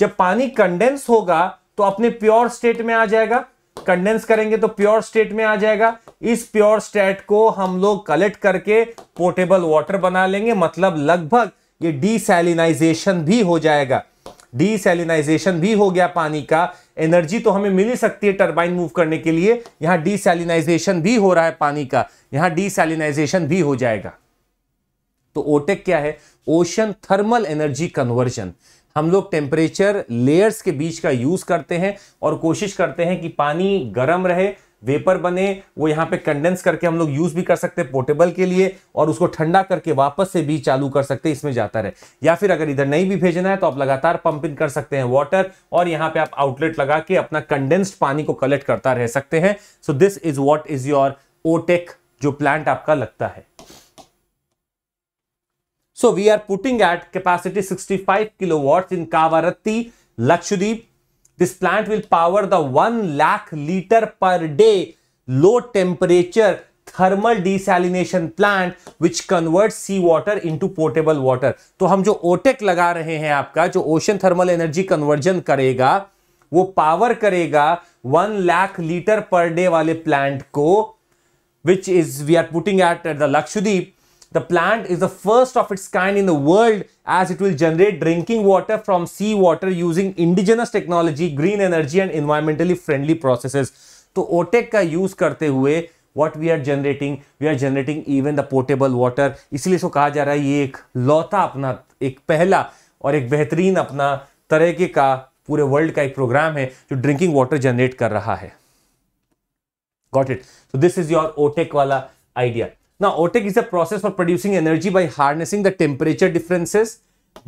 A: जब पानी कंडेंस होगा तो अपने प्योर स्टेट में आ जाएगा कंडेंस करेंगे तो प्योर स्टेट में आ जाएगा इस प्योर स्टेट को हम लोग कलेक्ट करके पोर्टेबल वाटर बना लेंगे मतलब लगभग ये डीसेलिनाइजेशन भी हो जाएगा डीसेलिनाइजेशन भी हो गया पानी का एनर्जी तो हमें मिल ही सकती है टरबाइन मूव करने के लिए यहां डीसेलिनाइजेशन भी हो रहा है पानी का यहां डीसेलिनाइजेशन भी हो जाएगा तो ओटेक e क्या है ओशन थर्मल एनर्जी कन्वर्जन हम लोग टेम्परेचर लेयर्स के बीच का यूज़ करते हैं और कोशिश करते हैं कि पानी गर्म रहे वेपर बने वो यहाँ पे कंडेंस करके हम लोग यूज़ भी कर सकते हैं पोर्टेबल के लिए और उसको ठंडा करके वापस से भी चालू कर सकते हैं इसमें जाता रहे या फिर अगर इधर नहीं भी भेजना है तो आप लगातार पंपिंग कर सकते हैं वाटर और यहाँ पे आप आउटलेट लगा के अपना कंडेंस्ड पानी को कलेक्ट करता रह सकते हैं so this is what is your OTEC जो प्लांट आपका लगता है So we are putting at capacity 65 kilowatts in Kavaratti, Lakshadweep. This plant will power the 1 lakh liter per day low temperature thermal desalination plant which convert sea water into portable water तो हम जो ओटेक e लगा रहे हैं आपका जो ओशन थर्मल एनर्जी कन्वर्जन करेगा वो पावर करेगा one lakh litre per day वाले प्लांट को which is we are putting at the Lakshadweep The plant is the first of its kind in the world as it will generate drinking water from sea water using indigenous technology, green energy and environmentally friendly processes. to तो ओटेक का यूज करते हुए what we are generating we are generating even the portable water इसलिए इसको कहा जा रहा है ये एक लौता अपना एक पहला और एक बेहतरीन अपना तरीके ka पूरे वर्ल्ड का एक प्रोग्राम है जो ड्रिंकिंग वाटर जनरेट कर रहा है got it so this is your OTEC वाला idea Now, OTEC is a process for producing energy by harnessing the temperature differences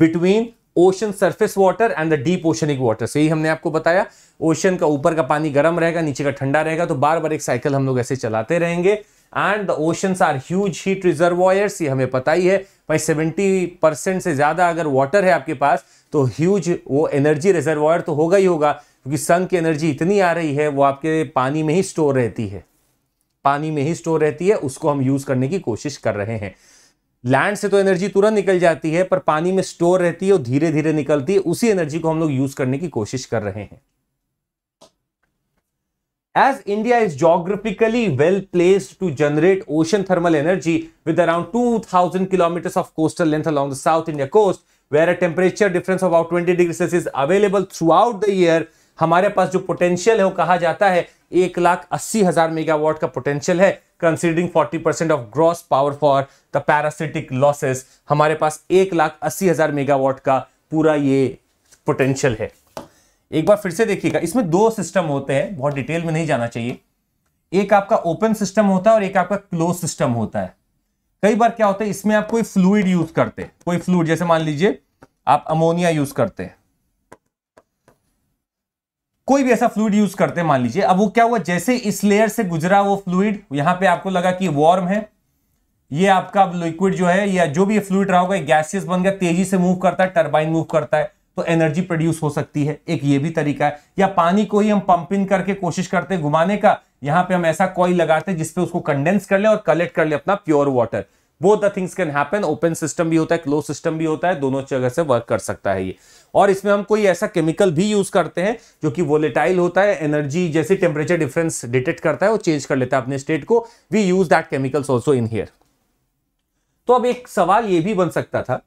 A: between ocean surface water and the deep oceanic water से ही हमने आपको बताया ओशन का ऊपर का पानी गर्म रहेगा नीचे का ठंडा रहेगा तो बार बार एक साइकिल हम लोग ऐसे चलाते रहेंगे and the oceans are huge heat reservoirs ये हमें पता ही है भाई 70 परसेंट से ज़्यादा अगर वाटर है आपके पास तो ह्यूज वो एनर्जी रिजर्वायर तो होगा ही होगा क्योंकि सन की एनर्जी इतनी आ रही है वो आपके पानी में ही स्टोर रहती है पानी में ही स्टोर रहती है उसको हम यूज करने की कोशिश कर रहे हैं लैंड से तो एनर्जी तुरंत निकल जाती है पर पानी में स्टोर रहती है और धीरे धीरे निकलती है उसी एनर्जी को हम लोग यूज करने की कोशिश कर रहे हैं as India is geographically well place to generate ocean thermal energy with around two thousand kilometre of coastal length along the south India coast where a temperature difference about twenty degree Celsius available throughout the year हमारे पास जो पोटेंशियल है वो कहा जाता है एक लाख अस्सी हजार मेगावाट का पोटेंशियल है considering 40 percent of gross power for the parasitic losses हमारे पास एक लाख अस्सी हजार मेगावाट का पूरा ये पोटेंशियल है एक बार फिर से देखिएगा इसमें दो सिस्टम होते हैं बहुत डिटेल में नहीं जाना चाहिए एक आपका ओपन सिस्टम होता है और एक आपका क्लोज सिस्टम होता है कई बार क्या होता है इसमें आप कोई फ्लूड यूज करते हैं कोई फ्लूड जैसे मान लीजिए आप अमोनिया यूज करते हैं कोई भी ऐसा फ्लूड यूज करते हैं मान लीजिए अब वो क्या हुआ जैसे इस लेयर से गुजरा वो फ्लूड यहां पे आपको लगा कि वार्म है ये आपका लिक्विड जो है या जो भी फ्लूड रहा होगा गैसियस बन गया तेजी से मूव करता है टर्बाइन मूव करता है तो एनर्जी प्रोड्यूस हो सकती है एक ये भी तरीका है या पानी को ही हम पंपिंग करके कोशिश करते हैं घुमाने का यहां पे हम ऐसा कॉइल लगाते हैं जिसपे उसको कंडेंस कर ले और कलेक्ट कर ले अपना pure water both the things can happen open system भी होता है क्लोज सिस्टम भी होता है दोनों जगह से वर्क कर सकता है ये और इसमें हम कोई ऐसा केमिकल भी यूज करते हैं जो कि वोलेटाइल होता है एनर्जी जैसे टेम्परेचर डिफरेंस डिटेक्ट करता है वो चेंज कर लेता है अपने स्टेट को we use that chemicals also in here तो अब एक सवाल ये भी बन सकता था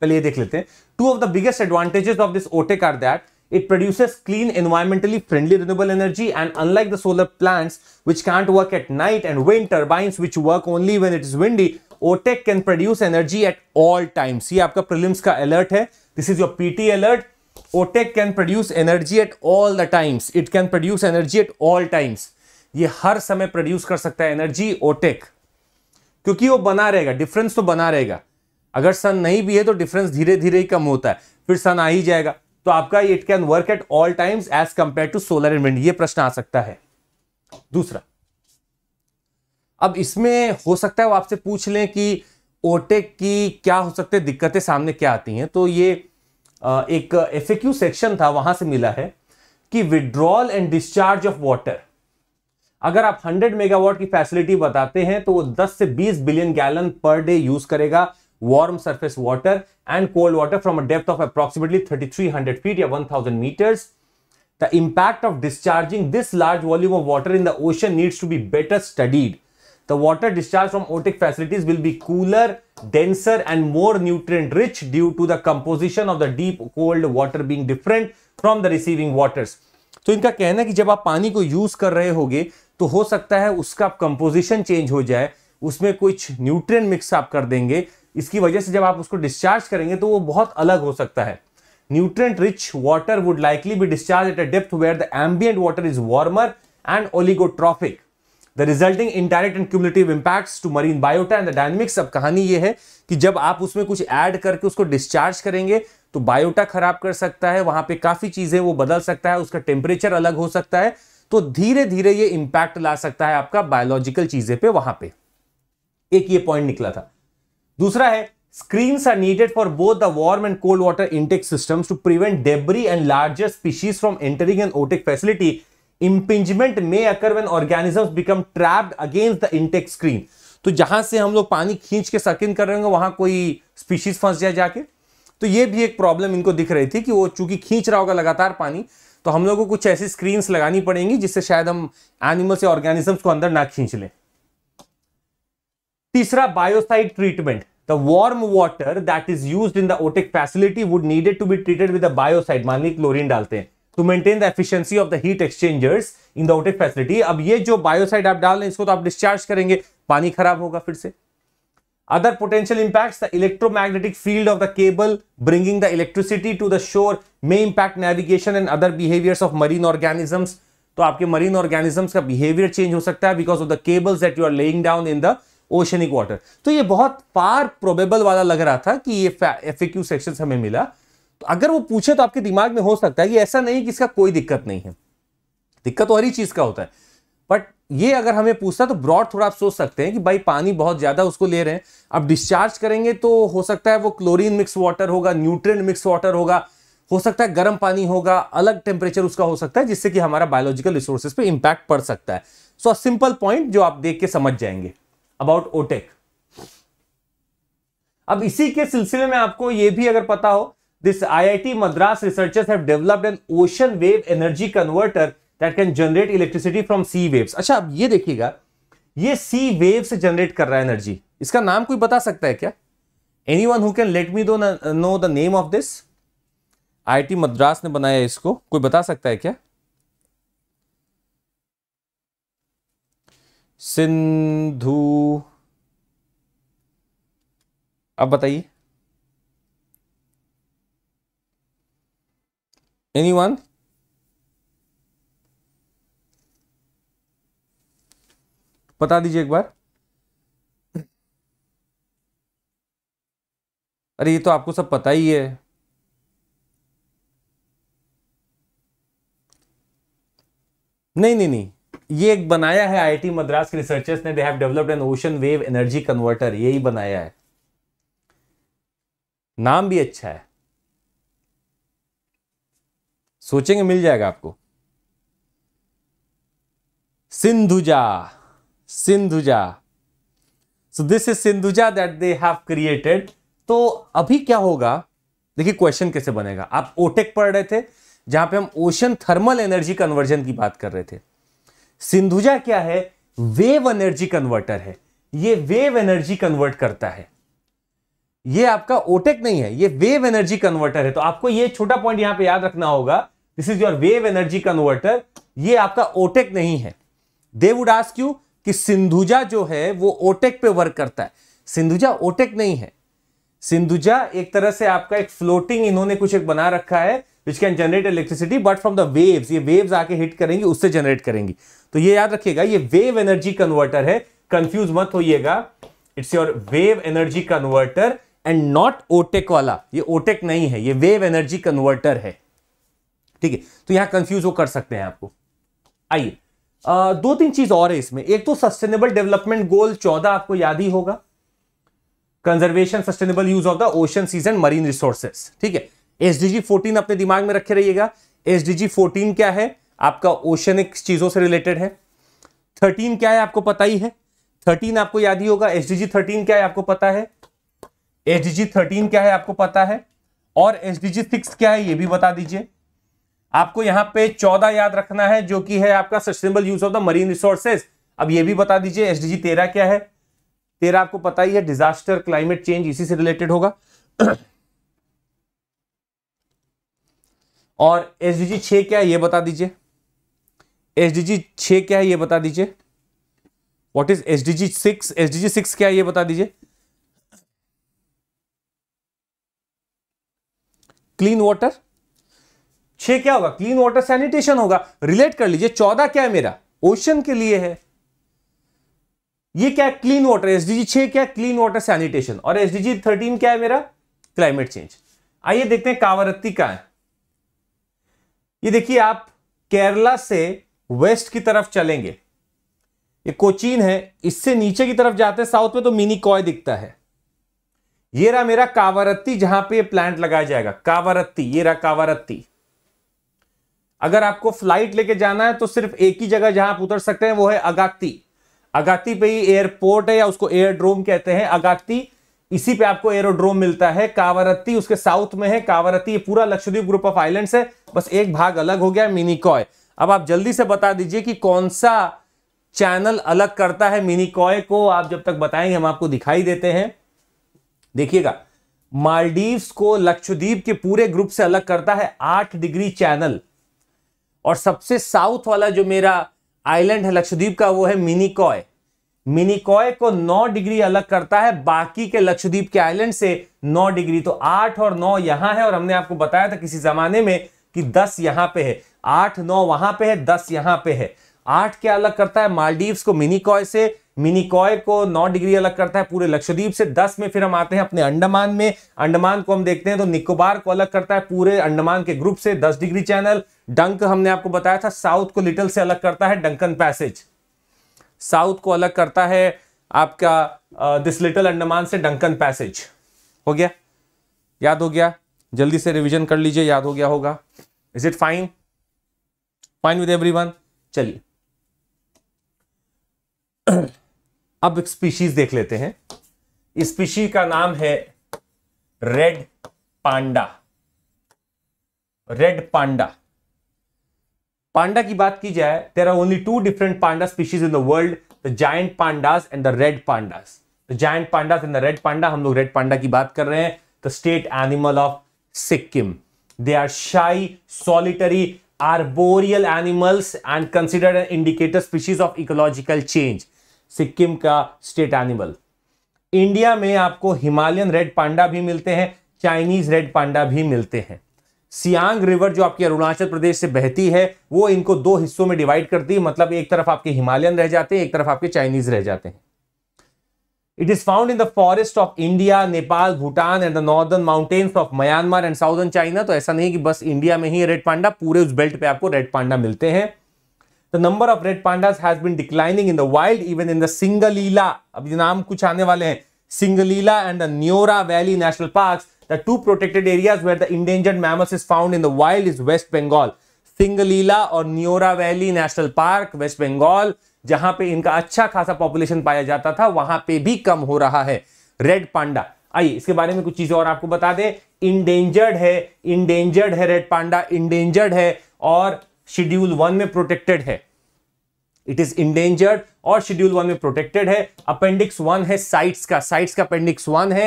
A: पहले ये देख लेते हैं two of the biggest advantages of this OTEC are that it produces clean environmentally friendly renewable energy and unlike the solar plants which can't work at night and wind turbine which work only when it is windy OTEC can produce energy at all times ये आपका प्रिलिम्स का अलर्ट है This is your PT alert. OTEC can produce energy at all the times. It can produce energy at all times. ये हर समय प्रोड्यूस कर सकता है एनर्जी ओटेक e क्योंकि वो बना रहेगा डिफरेंस तो बना रहेगा अगर सन नहीं भी है तो डिफरेंस धीरे धीरे ही कम होता है फिर सन आ ही जाएगा तो आपका it can work at all times as compare to solar and wind ये प्रश्न आ सकता है दूसरा अब इसमें हो सकता है वो आपसे पूछ लें कि ओटेक की क्या हो सकते दिक्कतें सामने क्या आती हैं तो ये एक एफ सेक्शन था वहां से मिला है कि withdrawal and discharge of water अगर आप 100 मेगावाट की फैसिलिटी बताते हैं तो वो 10 से 20 billion gallon per day use करेगा warm surface water and cold water from a depth of approximately 3300 feet या 1000 meters the impact of discharging this large volume of water in the ocean needs to be better studied The water discharged from otic facilities will be cooler, denser and more nutrient rich due to the composition of the deep cold water being different from the receiving waters. तो इनका कहना है कि जब आप पानी को यूज कर रहे होगे तो हो सकता है उसका कंपोजिशन चेंज हो जाए उसमें कुछ न्यूट्रिएंट मिक्स आप कर देंगे इसकी वजह से जब आप उसको डिस्चार्ज करेंगे तो वो बहुत अलग हो सकता है nutrient rich water would likely be discharged at a depth where the ambient water is warmer and oligotrophic the resulting indirect and cumulative impacts to marine biota and the dynamics अब कहानी ये है कि जब आप उसमें कुछ ऐड करके उसको डिस्चार्ज करेंगे तो बायोटा खराब कर सकता है वहां पे काफी चीजें वो बदल सकता है उसका टेम्परेचर अलग हो सकता है तो धीरे धीरे ये इंपैक्ट ला सकता है आपका बायोलॉजिकल चीजें पे वहां पे एक ये पॉइंट निकला था दूसरा है screens are needed for both the warm and cold water intake system to prevent debris and larger species from entering and OTEC facility impingement may occur when organism become trapped against the intake screen तो जहां से हम लोग पानी खींच के सर्किन कर रहे होंगे वहां कोई स्पीशीज फंस जाए जाके तो ये भी एक प्रॉब्लम इनको दिख रही थी कि वो चूंकि खींच रहा होगा लगातार पानी तो हम लोगों को कुछ ऐसी स्क्रीन्स लगानी पड़ेंगी जिससे शायद हम एनिमल्स या ऑर्गेनिजम्स को अंदर ना खींच लें तीसरा biocide treatment the warm water that is used in the OTEC facility would needed to be treated with a biocide मान ली क्लोरीन डालते हैं to maintain the efficiency of the heat exchangers in the OTEC facility अब ये जो बायोसाइड आप डाल रहे हैं इसको तो आप डिस्चार्ज करेंगे पानी खराब होगा फिर से other potential impact the electromagnetic field of the cable bringing the electricity to the shore may impact navigation and other behaviours of marine organisms तो आपके मरीन ऑर्गेनिजम्स का बिहेवियर चेंज हो सकता है because of the cables that you are laying down in the oceanic water तो ये बहुत पार प्रोबेबल वाला लग रहा था कि ये एफ सेक्शन हमें मिला अगर वो पूछे तो आपके दिमाग में हो सकता है कि ऐसा नहीं कि इसका कोई दिक्कत नहीं है दिक्कत तो हर ही चीज़ का होता है बट ये अगर हमें पूछता तो ब्रॉड थोड़ा आप सोच सकते हैं कि भाई पानी बहुत ज़्यादा उसको ले रहे हैं अब डिस्चार्ज करेंगे तो हो सकता है वो क्लोरीन मिक्स वाटर होगा न्यूट्रिएंट मिक्स वाटर होगा हो सकता है गर्म पानी होगा अलग टेम्परेचर उसका हो सकता है जिससे कि हमारा बायोलॉजिकल रिसोर्सेज पे इंपैक्ट पड़ सकता है सो सिंपल पॉइंट जो आप देख के समझ जाएंगे अबाउट ओटेक e अब इसी के सिलसिले में आपको यह भी अगर पता हो This IIT Madras researchers have developed an ocean wave energy converter that can generate electricity from sea waves. acha ab ye dekhiyega ye sea wave se generate kar raha है energy. iska naam koi bata sakta hai kya Anyone who can let me know the name of this? IIT Madras ने बनाया isko koi bata sakta hai kya Sindhu अब बताइए Anyone? बता दीजिए एक बार अरे ये तो आपको सब पता ही है नहीं नहीं नहीं ये एक बनाया है आईटी मद्रास के रिसर्चर्स ने they have developed an ocean wave energy converter यही बनाया है नाम भी अच्छा है सोचेंगे मिल जाएगा आपको Sindhuja Sindhuja so this is Sindhuja that they have created तो अभी क्या होगा देखिए क्वेश्चन कैसे बनेगा आप ओटेक e पढ़ रहे थे जहां पे हम ओशन थर्मल एनर्जी कन्वर्जन की बात कर रहे थे सिंधुजा क्या है वेव एनर्जी कन्वर्टर है ये वेव एनर्जी कन्वर्ट करता है ये आपका ओटेक e नहीं है ये वेव एनर्जी कन्वर्टर है तो आपको ये छोटा पॉइंट यहां पे याद रखना होगा this is your wave energy converter ये आपका ओटेक e नहीं है दे वुड आस्क यू कि सिंधुजा जो है वो ओटेक e पे वर्क करता है सिंधुजा ओटेक e नहीं है सिंधुजा एक तरह से आपका एक फ्लोटिंग इन्होंने कुछ एक बना रखा है which can generate electricity but from the waves ये वेव्स आके हिट करेंगी उससे जनरेट करेंगी तो ये याद रखिएगा ये वेव एनर्जी कन्वर्टर है कंफ्यूज मत होइएगा it's your wave energy converter and not OTEC वाला ये ओटेक नहीं है ये वेव एनर्जी कन्वर्टर है ठीक है तो यहां कंफ्यूज वो कर सकते हैं आपको आइए दो तीन चीज और है इसमें एक तो सस्टेनेबल डेवलपमेंट गोल चौदह आपको याद ही होगा conservation sustainable use of the ocean seas and marine resources ठीक है एसडीजी 14 अपने दिमाग में रखे रहिएगा एसडीजी 14 क्या है आपका ओशनिक चीजों से रिलेटेड है 13 क्या है आपको पता ही है 13 आपको याद ही होगा एसडीजी 13 क्या है आपको पता है एसडीजी 13 क्या है आपको पता है और एसडीजी 6 क्या है ये भी बता दीजिए आपको यहां पे चौदह याद रखना है जो कि है आपका sustainable use of the marine resources अब ये भी बता दीजिए एसडीजी तेरा क्या है तेरह आपको पता ही है डिजास्टर क्लाइमेट चेंज इसी से रिलेटेड होगा और एस डी जी क्या है ये बता दीजिए एसडीजी छह क्या है ये बता दीजिए what is S D G six S G six क्या है ये बता दीजिए क्लीन वाटर छह क्या होगा क्लीन वाटर सैनिटेशन होगा रिलेट कर लीजिए चौदह क्या है मेरा ओशन के लिए है ये क्या क्लीन वाटर एसडीजी छह क्या क्लीन वाटर सैनिटेशन और एसडीजी थर्टीन क्या है मेरा क्लाइमेट चेंज आइए देखते हैं कावरत्ती का है ये देखिए आप केरला से वेस्ट की तरफ चलेंगे ये कोचीन है इससे नीचे की तरफ जाते हैं साउथ में तो मिनी कॉय दिखता है ये रहा मेरा कावरत्ती जहां पे ये प्लांट लगाया जाएगा कावरत्ती ये रहा कावरत्ती अगर आपको फ्लाइट लेके जाना है तो सिर्फ एक ही जगह जहां आप उतर सकते हैं वो है अगाती अगाती पे ही एयरपोर्ट है या उसको एयरड्रोम कहते हैं अगाती इसी पे आपको एयरोड्रोम मिलता है कावरत्ती उसके साउथ में है कावरत्ती पूरा लक्षद्वीप ग्रुप ऑफ आइलैंड्स है बस एक भाग अलग हो गया मिनीकॉय अब आप जल्दी से बता दीजिए कि कौन सा चैनल अलग करता है मिनीकॉय को आप जब तक बताएंगे हम आपको दिखाई देते हैं देखिएगा मालदीव्स को लक्षद्वीप के पूरे ग्रुप से अलग करता है आठ डिग्री चैनल और सबसे साउथ वाला जो मेरा आइलैंड है लक्षद्वीप का वो है मिनिकॉय मिनिकॉय को 9 डिग्री अलग करता है बाकी के लक्षद्वीप के आइलैंड से 9 डिग्री तो 8 और 9 यहां है और हमने आपको बताया था किसी जमाने में कि 10 यहां पे है 8 9 वहां पे है 10 यहां पे है 8 क्या अलग करता है मालदीव्स को मिनिकॉय से मिनिकॉय को नौ डिग्री अलग करता है पूरे लक्षद्वीप से दस में फिर हम आते हैं अपने अंडमान में अंडमान को हम देखते हैं तो निकोबार को अलग करता है पूरे अंडमान के ग्रुप से दस डिग्री चैनल डंक हमने आपको बताया था साउथ को लिटल से अलग करता है डंकन पैसेज साउथ को अलग करता है आपका दिस लिटल अंडमान से डंकन पैसेज हो गया याद हो गया जल्दी से रिविजन कर लीजिए याद हो गया होगा is it fine fine with every चलिए अब स्पीशीज देख लेते हैं स्पीशी का नाम है रेड पांडा रेड पांडा पांडा की बात की जाए there are only two different panda species in the world the giant pandas and the red pandas the giant pandas and the red panda हम लोग रेड पांडा की बात कर रहे हैं the state animal of Sikkim they are shy solitary arboreal animals and considered an indicator species of ecological change Sikkim का स्टेट एनिमल इंडिया में आपको हिमालयन रेड पांडा भी मिलते हैं चाइनीज रेड पांडा भी मिलते हैं सियांग रिवर जो आपकी अरुणाचल प्रदेश से बहती है वो इनको दो हिस्सों में डिवाइड करती है मतलब एक तरफ आपके हिमालयन रह जाते हैं एक तरफ आपके चाइनीज रह जाते हैं it is found in the forest of India Nepal Bhutan and the northern mountains of Myanmar and southern China तो ऐसा नहीं कि बस इंडिया में ही रेड पांडा पूरे उस बेल्ट पे आपको रेड पांडा मिलते हैं the number of red pandas has been declining in the wild even in the Singalila अभी नाम कुछ आने वाले हैं Singalila and the Neora valley national park the two protected areas where the endangered mammals is found in the wild is west Bengal Singalila और Neora valley national park west Bengal जहां पे इनका अच्छा खासा पॉपुलेशन पाया जाता था वहां पे भी कम हो रहा है रेड पांडा आइए इसके बारे में कुछ चीजें और आपको बता दें इंडेंजर्ड है इनडेंजर्ड है रेड पांडा इंडेंजर्ड है और शेड्यूल वन में प्रोटेक्टेड है इट इज इंडेंजर्ड और शेड्यूल वन में प्रोटेक्टेड है अपेंडिक्स वन है साइट्स का साइट्स का अपेंडिक्स वन है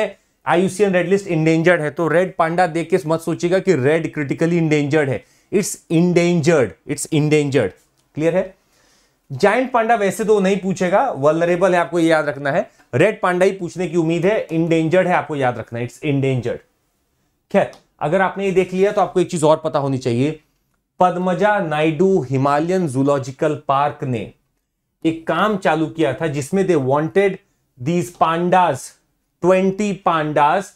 A: आईयूसीएन रेड लिस्ट इंडेंजर्ड है तो रेड पांडा देख के मत सोचिएगा कि रेड क्रिटिकली इंडेंजर्ड है it's endangered it's endangered clear है जाइंट पांडा वैसे तो नहीं पूछेगा वलरेबल है आपको याद रखना है रेड पांडा ही पूछने की उम्मीद है इंडेंजर्ड है आपको याद रखना है इट्स इंडेंजर्ड खैर अगर आपने ये देख लिया तो आपको एक चीज और पता होनी चाहिए Padmaja Naidu Himalayan zoological park ने एक काम चालू किया था जिसमें they wanted these pandas twenty pandas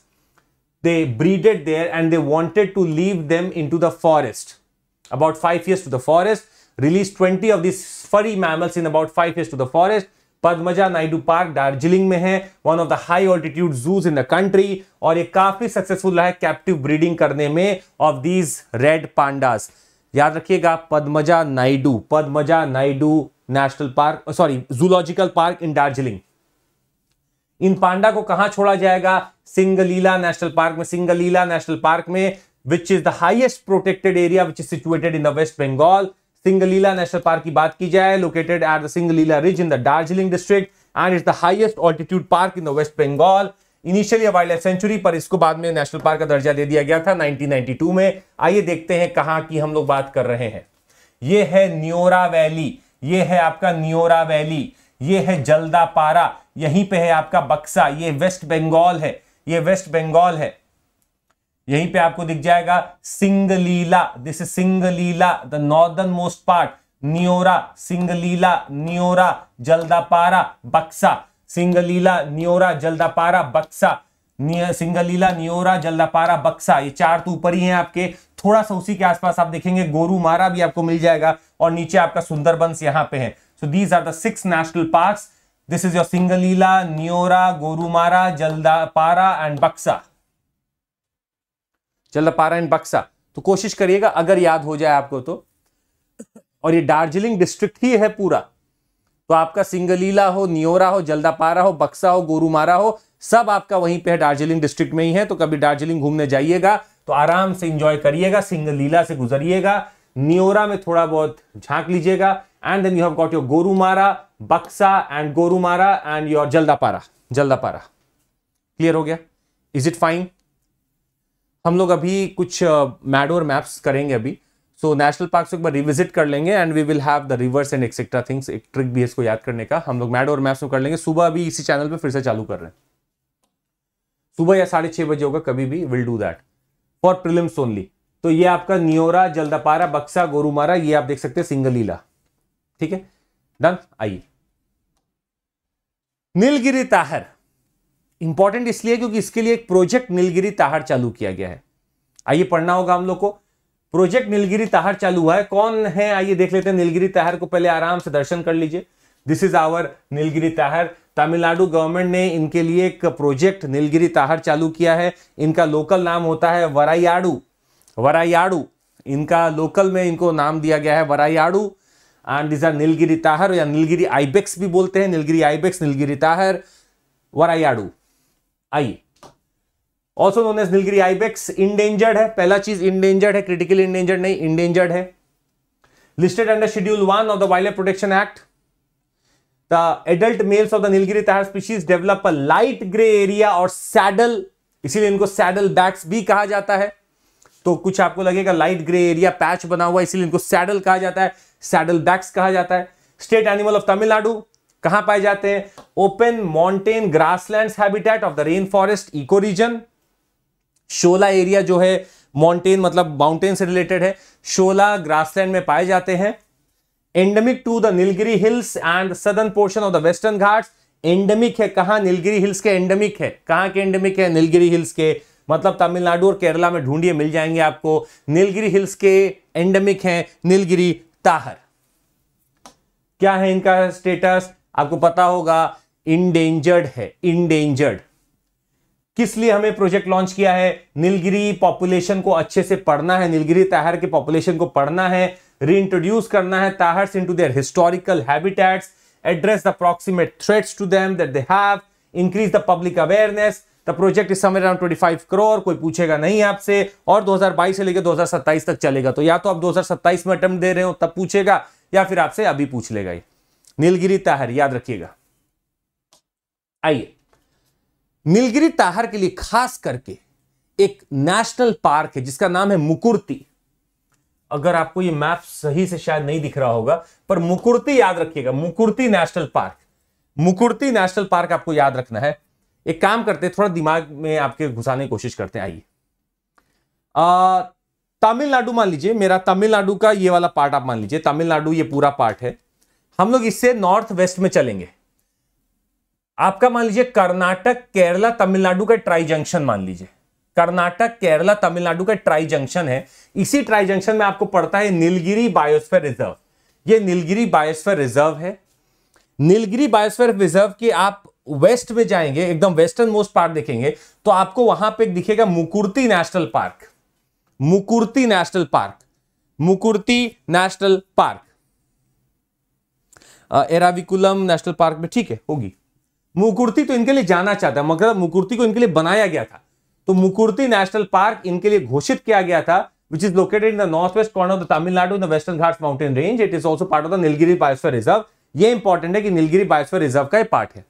A: they breeded there and they wanted to leave them into the forest about five years to the forest release twenty of this furry mammals in about five years to the forest Padmaja Naidu park Darjeeling में है one of the high altitude zoos in the country और ये काफी सक्सेसफुल रहा है कैप्टिव ब्रीडिंग करने में ऑफ दीज रेड पांडास याद रखिएगा Padmaja Naidu Padmaja Naidu national park sorry zoological park in Darjeeling इन पांडा को कहां छोड़ा जाएगा सिंगलीला नेशनल पार्क में सिंगलीला नेशनल पार्क में which is the highest protected area which is situated in the west Bengal Singalila national park की बात की जाए located at the Singalila ridge in the Darjeeling district and is the highest altitude park in the west Bengal initially wildlife sanctuary पर इसको बाद में नेशनल पार्क का दर्जा दे दिया गया था 1992 में आइए देखते हैं कहाँ की हम लोग बात कर रहे हैं ये है न्योरा वैली ये है आपका न्योरा वैली ये है पारा यहीं पे है आपका बक्सा ये वेस्ट बंगाल है ये वेस्ट बंगाल है यहीं पे आपको दिख जाएगा Singalila this is Singalila the northernmost part Neora Singalila Neora पारा बक्सा सिंगलीला नियोरा जल्दापारा बक्सा सिंगलीला नियोरा जल्दापारा बक्सा ये चार तो ऊपर ही हैं आपके थोड़ा सा उसी के आसपास आप देखेंगे गोरू मारा भी आपको मिल जाएगा और नीचे आपका सुंदरबंस यहाँ पे है so these are the six national parks this is your Singalila Neora Gorumara Jaldapara and Buxa Jaldapara and बक्सा तो कोशिश करिएगा अगर याद हो जाए आपको तो और ये दार्जिलिंग डिस्ट्रिक्ट ही है पूरा तो आपका सिंगलीला हो नियोरा हो जल्दापारा हो बक्सा हो गोरूमारा हो सब आपका वहीं पे है दार्जिलिंग डिस्ट्रिक्ट में ही है तो कभी दार्जिलिंग घूमने जाइएगा तो आराम से इंजॉय करिएगा सिंगलीला से गुजरिएगा नियोरा में थोड़ा बहुत झांक लीजिएगा and then you have got your Gorumara Buxa and Gorumara and your Jaldapara Jaldapara clear हो गया इज इट फाइन हम लोग अभी कुछ मैडोर मैप्स करेंगे अभी सो नेशनल पार्क एक बार रिविजिट कर लेंगे and we will have the rivers and etcetera things एक ट्रिक भी इसको याद करने का हम लोग मैड और मैप्स में कर लेंगे सुबह अभी इसी चैनल पे फिर से चालू कर रहे हैं सुबह या साढ़े छह बजे होगा कभी भी will do that for prelims only तो ये आपका नियोरा जल्दापारा बक्सा गोरुमारा ये आप देख सकते हैं सिंगलीला ठीक है डन आइए नीलगिरी ताहर इंपॉर्टेंट इसलिए क्योंकि इसके लिए एक प्रोजेक्ट नीलगिरी ताहर चालू किया गया है आइए पढ़ना होगा हम लोग को प्रोजेक्ट नीलगिरी ताहर चालू हुआ है कौन है आइए देख लेते हैं नीलगिरी ताहर को पहले आराम से दर्शन कर लीजिए this is our Nilgiri tahr Tamil Nadu government ने इनके लिए एक प्रोजेक्ट नीलगिरी ताहर चालू किया है इनका लोकल नाम होता है वरायाडू वरायाडू इनका लोकल में इनको नाम दिया गया है Varayadu and this are Nilgiri tahr या नीलगिरी आईबेक्स भी बोलते हैं नीलगिरी आईबेक्स नीलगिरी ताहर वरायाडू आइए also known as Nilgiri ibex endangered है पहला चीज इंडेंजर्ड है क्रिटिकली इंडेंजर्ड नहीं इंडेंजर्ड है listed under schedule one of the wildlife protection act the adult males of the Nilgiri tahar species develop a light grey area और सैडल इसीलिए इनको सैडल बैक्स भी कहा जाता है तो कुछ आपको लगेगा लाइट ग्रे एरिया पैच बना हुआ इसीलिए इनको सैडल कहा जाता है सैडल बैक्स कहा जाता है स्टेट एनिमल ऑफ तमिलनाडु कहां पाए जाते हैं open mountain grasslands habitat of the rain forest eco region shola area जो है माउंटेन मतलब माउंटेन से रिलेटेड है शोला ग्रासलैंड में पाए जाते हैं endemic to the Nilgiri hills and southern portion of the western Ghats endemic है कहां नीलगिरी हिल्स के एंडेमिक है कहां के एंडेमिक है नीलगिरी हिल्स के मतलब तमिलनाडु और केरला में ढूंढिए मिल जाएंगे आपको नीलगिरी हिल्स के एंडेमिक है नीलगिरी ताहर क्या है इनका स्टेटस आपको पता होगा इंडेंजर्ड है इंडेंजर्ड किस लिए हमें प्रोजेक्ट लॉन्च किया है नीलगिरी पॉपुलेशन को अच्छे से पढ़ना है नीलगिरी ताहर के पॉपुलेशन को पढ़ना है रीइंट्रोड्यूस करना है tahrs into their historical habitats address the approximate threats to them that they have increase the public awareness the project is some around five crore कोई पूछेगा नहीं आपसे और 2022 से लेकर 2027 तक चलेगा तो या तो आप 2027 में अटेम्प्ट दे रहे हो तब पूछेगा या फिर आपसे अभी पूछ लेगा नीलगिरी ताहर याद रखिएगा आइए नीलगिरी ताहर के लिए खास करके एक नेशनल पार्क है जिसका नाम है मुकुर्ती अगर आपको ये मैप सही से शायद नहीं दिख रहा होगा पर मुकुर्ती याद रखिएगा Mukurthi national park Mukurthi national park आपको याद रखना है एक काम करते हैं थोड़ा दिमाग में आपके घुसाने की कोशिश करते हैं आइए तमिलनाडु मान लीजिए मेरा तमिलनाडु का ये वाला पार्ट आप मान लीजिए तमिलनाडु ये पूरा पार्ट है हम लोग इससे नॉर्थ वेस्ट में चलेंगे आपका मान लीजिए कर्नाटक केरला तमिलनाडु का ट्राई जंक्शन मान लीजिए कर्नाटक केरला तमिलनाडु का ट्राई जंक्शन है इसी ट्राई जंक्शन में आपको पड़ता है नीलगिरी बायोस्फेयर रिजर्व ये नीलगिरी बायोस्फेयर रिजर्व है नीलगिरी बायोस्फेयर रिजर्व की आप वेस्ट में जाएंगे एकदम वेस्टर्न मोस्ट पार्क देखेंगे तो आपको वहां पर दिखेगा Mukurthi national park Mukurthi national park Mukurthi national park Eravikulam national park में ठीक है होगी मुकुर्ती तो इनके लिए जाना चाहता मगर मुकुर्ती को इनके लिए बनाया गया था तो मुकुर्ती नेशनल पार्क इनके लिए घोषित किया गया था which is located in the north west corner of the Tamil Nadu in the western Ghats mountain range it is also part of the Nilgiri biosphere reserve ये इंपॉर्टेंट है कि नीलगिरी बायोस्फेयर रिजर्व का ये पार्ट है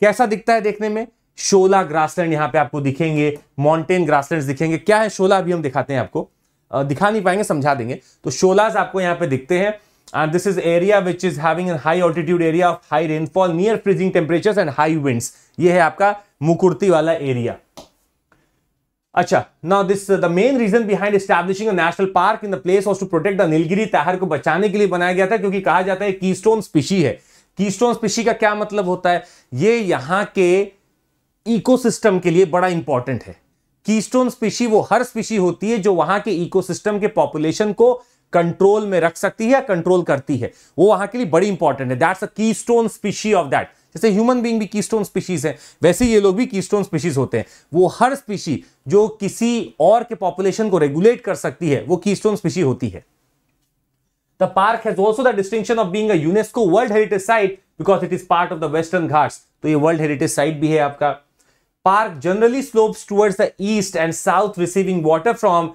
A: कैसा दिखता है देखने में शोला ग्रासलैंड यहां पे आपको दिखेंगे माउंटेन ग्रासलैंड दिखेंगे क्या है शोला अभी हम दिखाते हैं आपको दिखा नहीं पाएंगे समझा देंगे तो शोलाज आपको यहां पे दिखते हैं and this is area which is having a high altitude area of high rainfall near freezing temperatures and high winds ये है आपका मुकुर्ती वाला एरिया अच्छा now this the main reason behind establishing national park in the place was to protect the Nilgiri tahr को बचाने के लिए बनाया गया था क्योंकि कहा जाता है कीस्टोन स्पीशी है कीस्टोन स्पीशी का क्या मतलब होता है ये यहाँ के इकोसिस्टम के लिए बड़ा इंपॉर्टेंट है कीस्टोन स्पीशी वो हर स्पीशी होती है जो वहां के इकोसिस्टम के पॉपुलेशन को कंट्रोल में रख सकती है कंट्रोल करती है वो वहां के लिए बड़ी इंपॉर्टेंट है that's a keystone species of that जैसे ह्यूमन बींग भी की स्टोन स्पीशीज है वैसे ये लोग भी की स्टोन स्पीशीज होते हैं वो हर स्पीशी जो किसी और के पॉपुलेशन को रेगुलेट कर सकती है वो की स्टोन स्पीशी होती है the park has also the distinction of being UNESCO world heritage site because it is part of the western Ghats तो ये वर्ल्ड हेरिटेज साइट भी है आपका park generally slopes towards the east and south receiving water from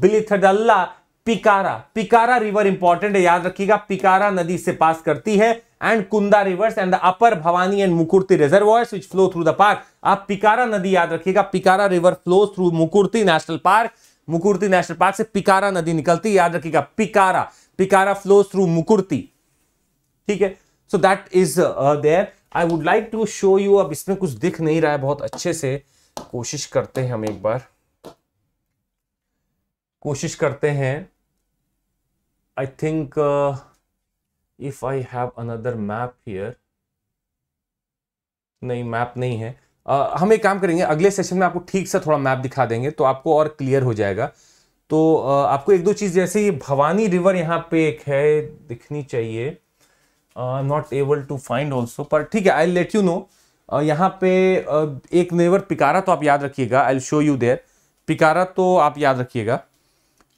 A: Bilithadalla Pykara Pykara river important है याद रखिएगा पिकारा नदी से पास करती है and Kunda rivers and the upper Bhavani and Mukurthi reserve which flow through the park आप पिकारा नदी याद रखिएगा Pykara river flow through Mukurthi national park Mukurthi national Park से पिकारा नदी निकलती याद रखिएगा पिकारा पिकारा फ्लो थ्रू मुकुर्ती ठीक है so that is there I would like to show you अब इसमें कुछ दिख नहीं रहा है बहुत अच्छे से कोशिश करते हैं हम एक बार कोशिश करते हैं I think if I have another map here नहीं मैप नहीं है uh, हम एक काम करेंगे अगले सेशन में आपको ठीक से थोड़ा मैप दिखा देंगे तो आपको और क्लियर हो जाएगा तो uh, आपको एक दो चीज़ जैसे ये भवानी रिवर यहाँ पे एक है दिखनी चाहिए not able to find also पर ठीक है आई लेट यू नो यहाँ पे uh, एक नेवर पिकारा तो आप याद रखिएगा I show you there Pykara तो आप याद रखिएगा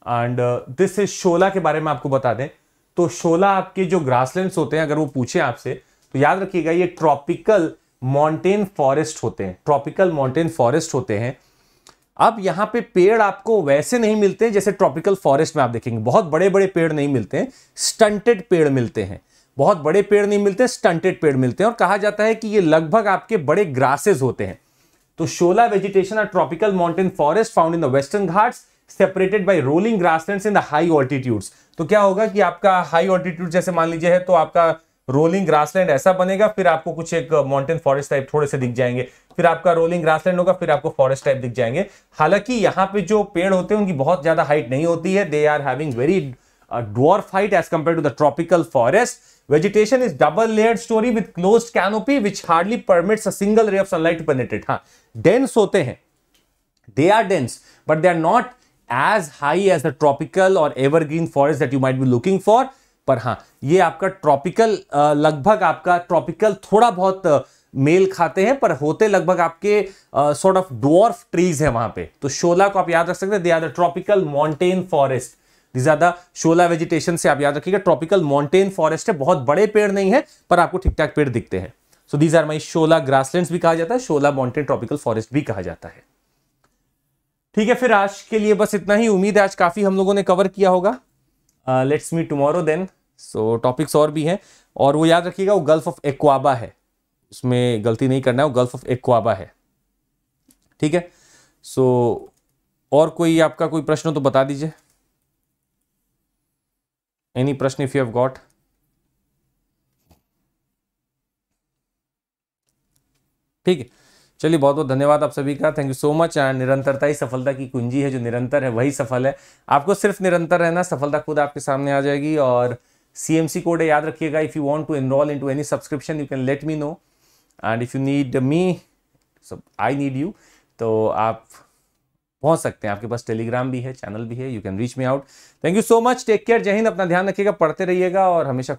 A: एंड दिस इज शोला के बारे में आपको बता दें तो शोला आपके जो ग्रासलैंड्स होते हैं अगर वो पूछे आपसे तो याद रखिएगा ये ट्रॉपिकल माउंटेन फॉरेस्ट होते हैं ट्रॉपिकल माउंटेन फॉरेस्ट होते हैं अब यहाँ पे पेड़ आपको वैसे नहीं मिलते जैसे ट्रॉपिकल फॉरेस्ट में आप देखेंगे बहुत बड़े बड़े पेड़ नहीं मिलते हैं स्टंटेड पेड़ मिलते हैं बहुत बड़े पेड़ नहीं मिलते स्टंटेड पेड़ मिलते हैं और कहा जाता है कि ये लगभग आपके बड़े ग्रासेस होते हैं तो shola vegetation are tropical mountain forest found in the western Ghats separated by rolling grasslands in the high altitudes तो क्या होगा कि आपका हाई ऑल्टीट्यूड जैसे मान लीजिए है तो आपका रोलिंग ग्रासलैंड ऐसा बनेगा फिर आपको कुछ एक माउंटेन फॉरेस्ट टाइप थोड़े से दिख जाएंगे फिर आपका रोलिंग ग्रासलैंड होगा फिर आपको फॉरेस्ट टाइप दिख जाएंगे हालांकि यहाँ पे जो पेड़ होते हैं उनकी बहुत ज्यादा हाइट नहीं होती है they are having very dwarf height as compared to the tropical forest. Vegetation is double layered story with closed canopy which hardly permits a ray of sunlight sunlight to हाँ dense होते हैं they are dense but they are not as high as the tropical or evergreen forest that you might be looking for पर हाँ ये आपका ट्रॉपिकल लगभग आपका ट्रॉपिकल थोड़ा बहुत मेल खाते हैं पर होते लगभग आपके सॉर्ट ऑफ डॉर्फ ट्रीज है वहां पे तो शोला को आप याद रख सकते हैं they are the tropical mountain forest this are the shola vegetation से आप याद रखिएगा ट्रॉपिकल माउंटेन फॉरेस्ट है बहुत बड़े पेड़ नहीं है पर आपको ठीक ठाक पेड़ दिखते हैं so these are my shola grassland भी कहा जाता है शोला माउंटेन ट्रॉपिकल फॉरेस्ट भी कहा जाता है ठीक है फिर आज के लिए बस इतना ही उम्मीद है आज काफ़ी हम लोगों ने कवर किया होगा let's me tomorrow then so topics और भी हैं और वो याद रखिएगा वो गल्फ ऑफ एक्वाबा है उसमें गलती नहीं करना है वो गल्फ ऑफ एक्वाबा है ठीक है सो so, और कोई आपका कोई प्रश्न हो तो बता दीजिए एनी प्रश्न इफ यू हैव गॉट ठीक है चलिए बहुत बहुत धन्यवाद आप सभी का thank you so much and निरंतरता ही सफलता की कुंजी है जो निरंतर है वही सफल है आपको सिर्फ निरंतर रहना सफलता खुद आपके सामने आ जाएगी और सी एम सी कोड याद रखिएगा if you want to enroll into any subscription you can let me know and if you need me सब आई नीड यू तो आप पहुंच सकते हैं आपके पास टेलीग्राम भी है चैनल भी है you can reach me out thank you so much take care Jai Hind अपना ध्यान रखिएगा पढ़ते रहिएगा और हमेशा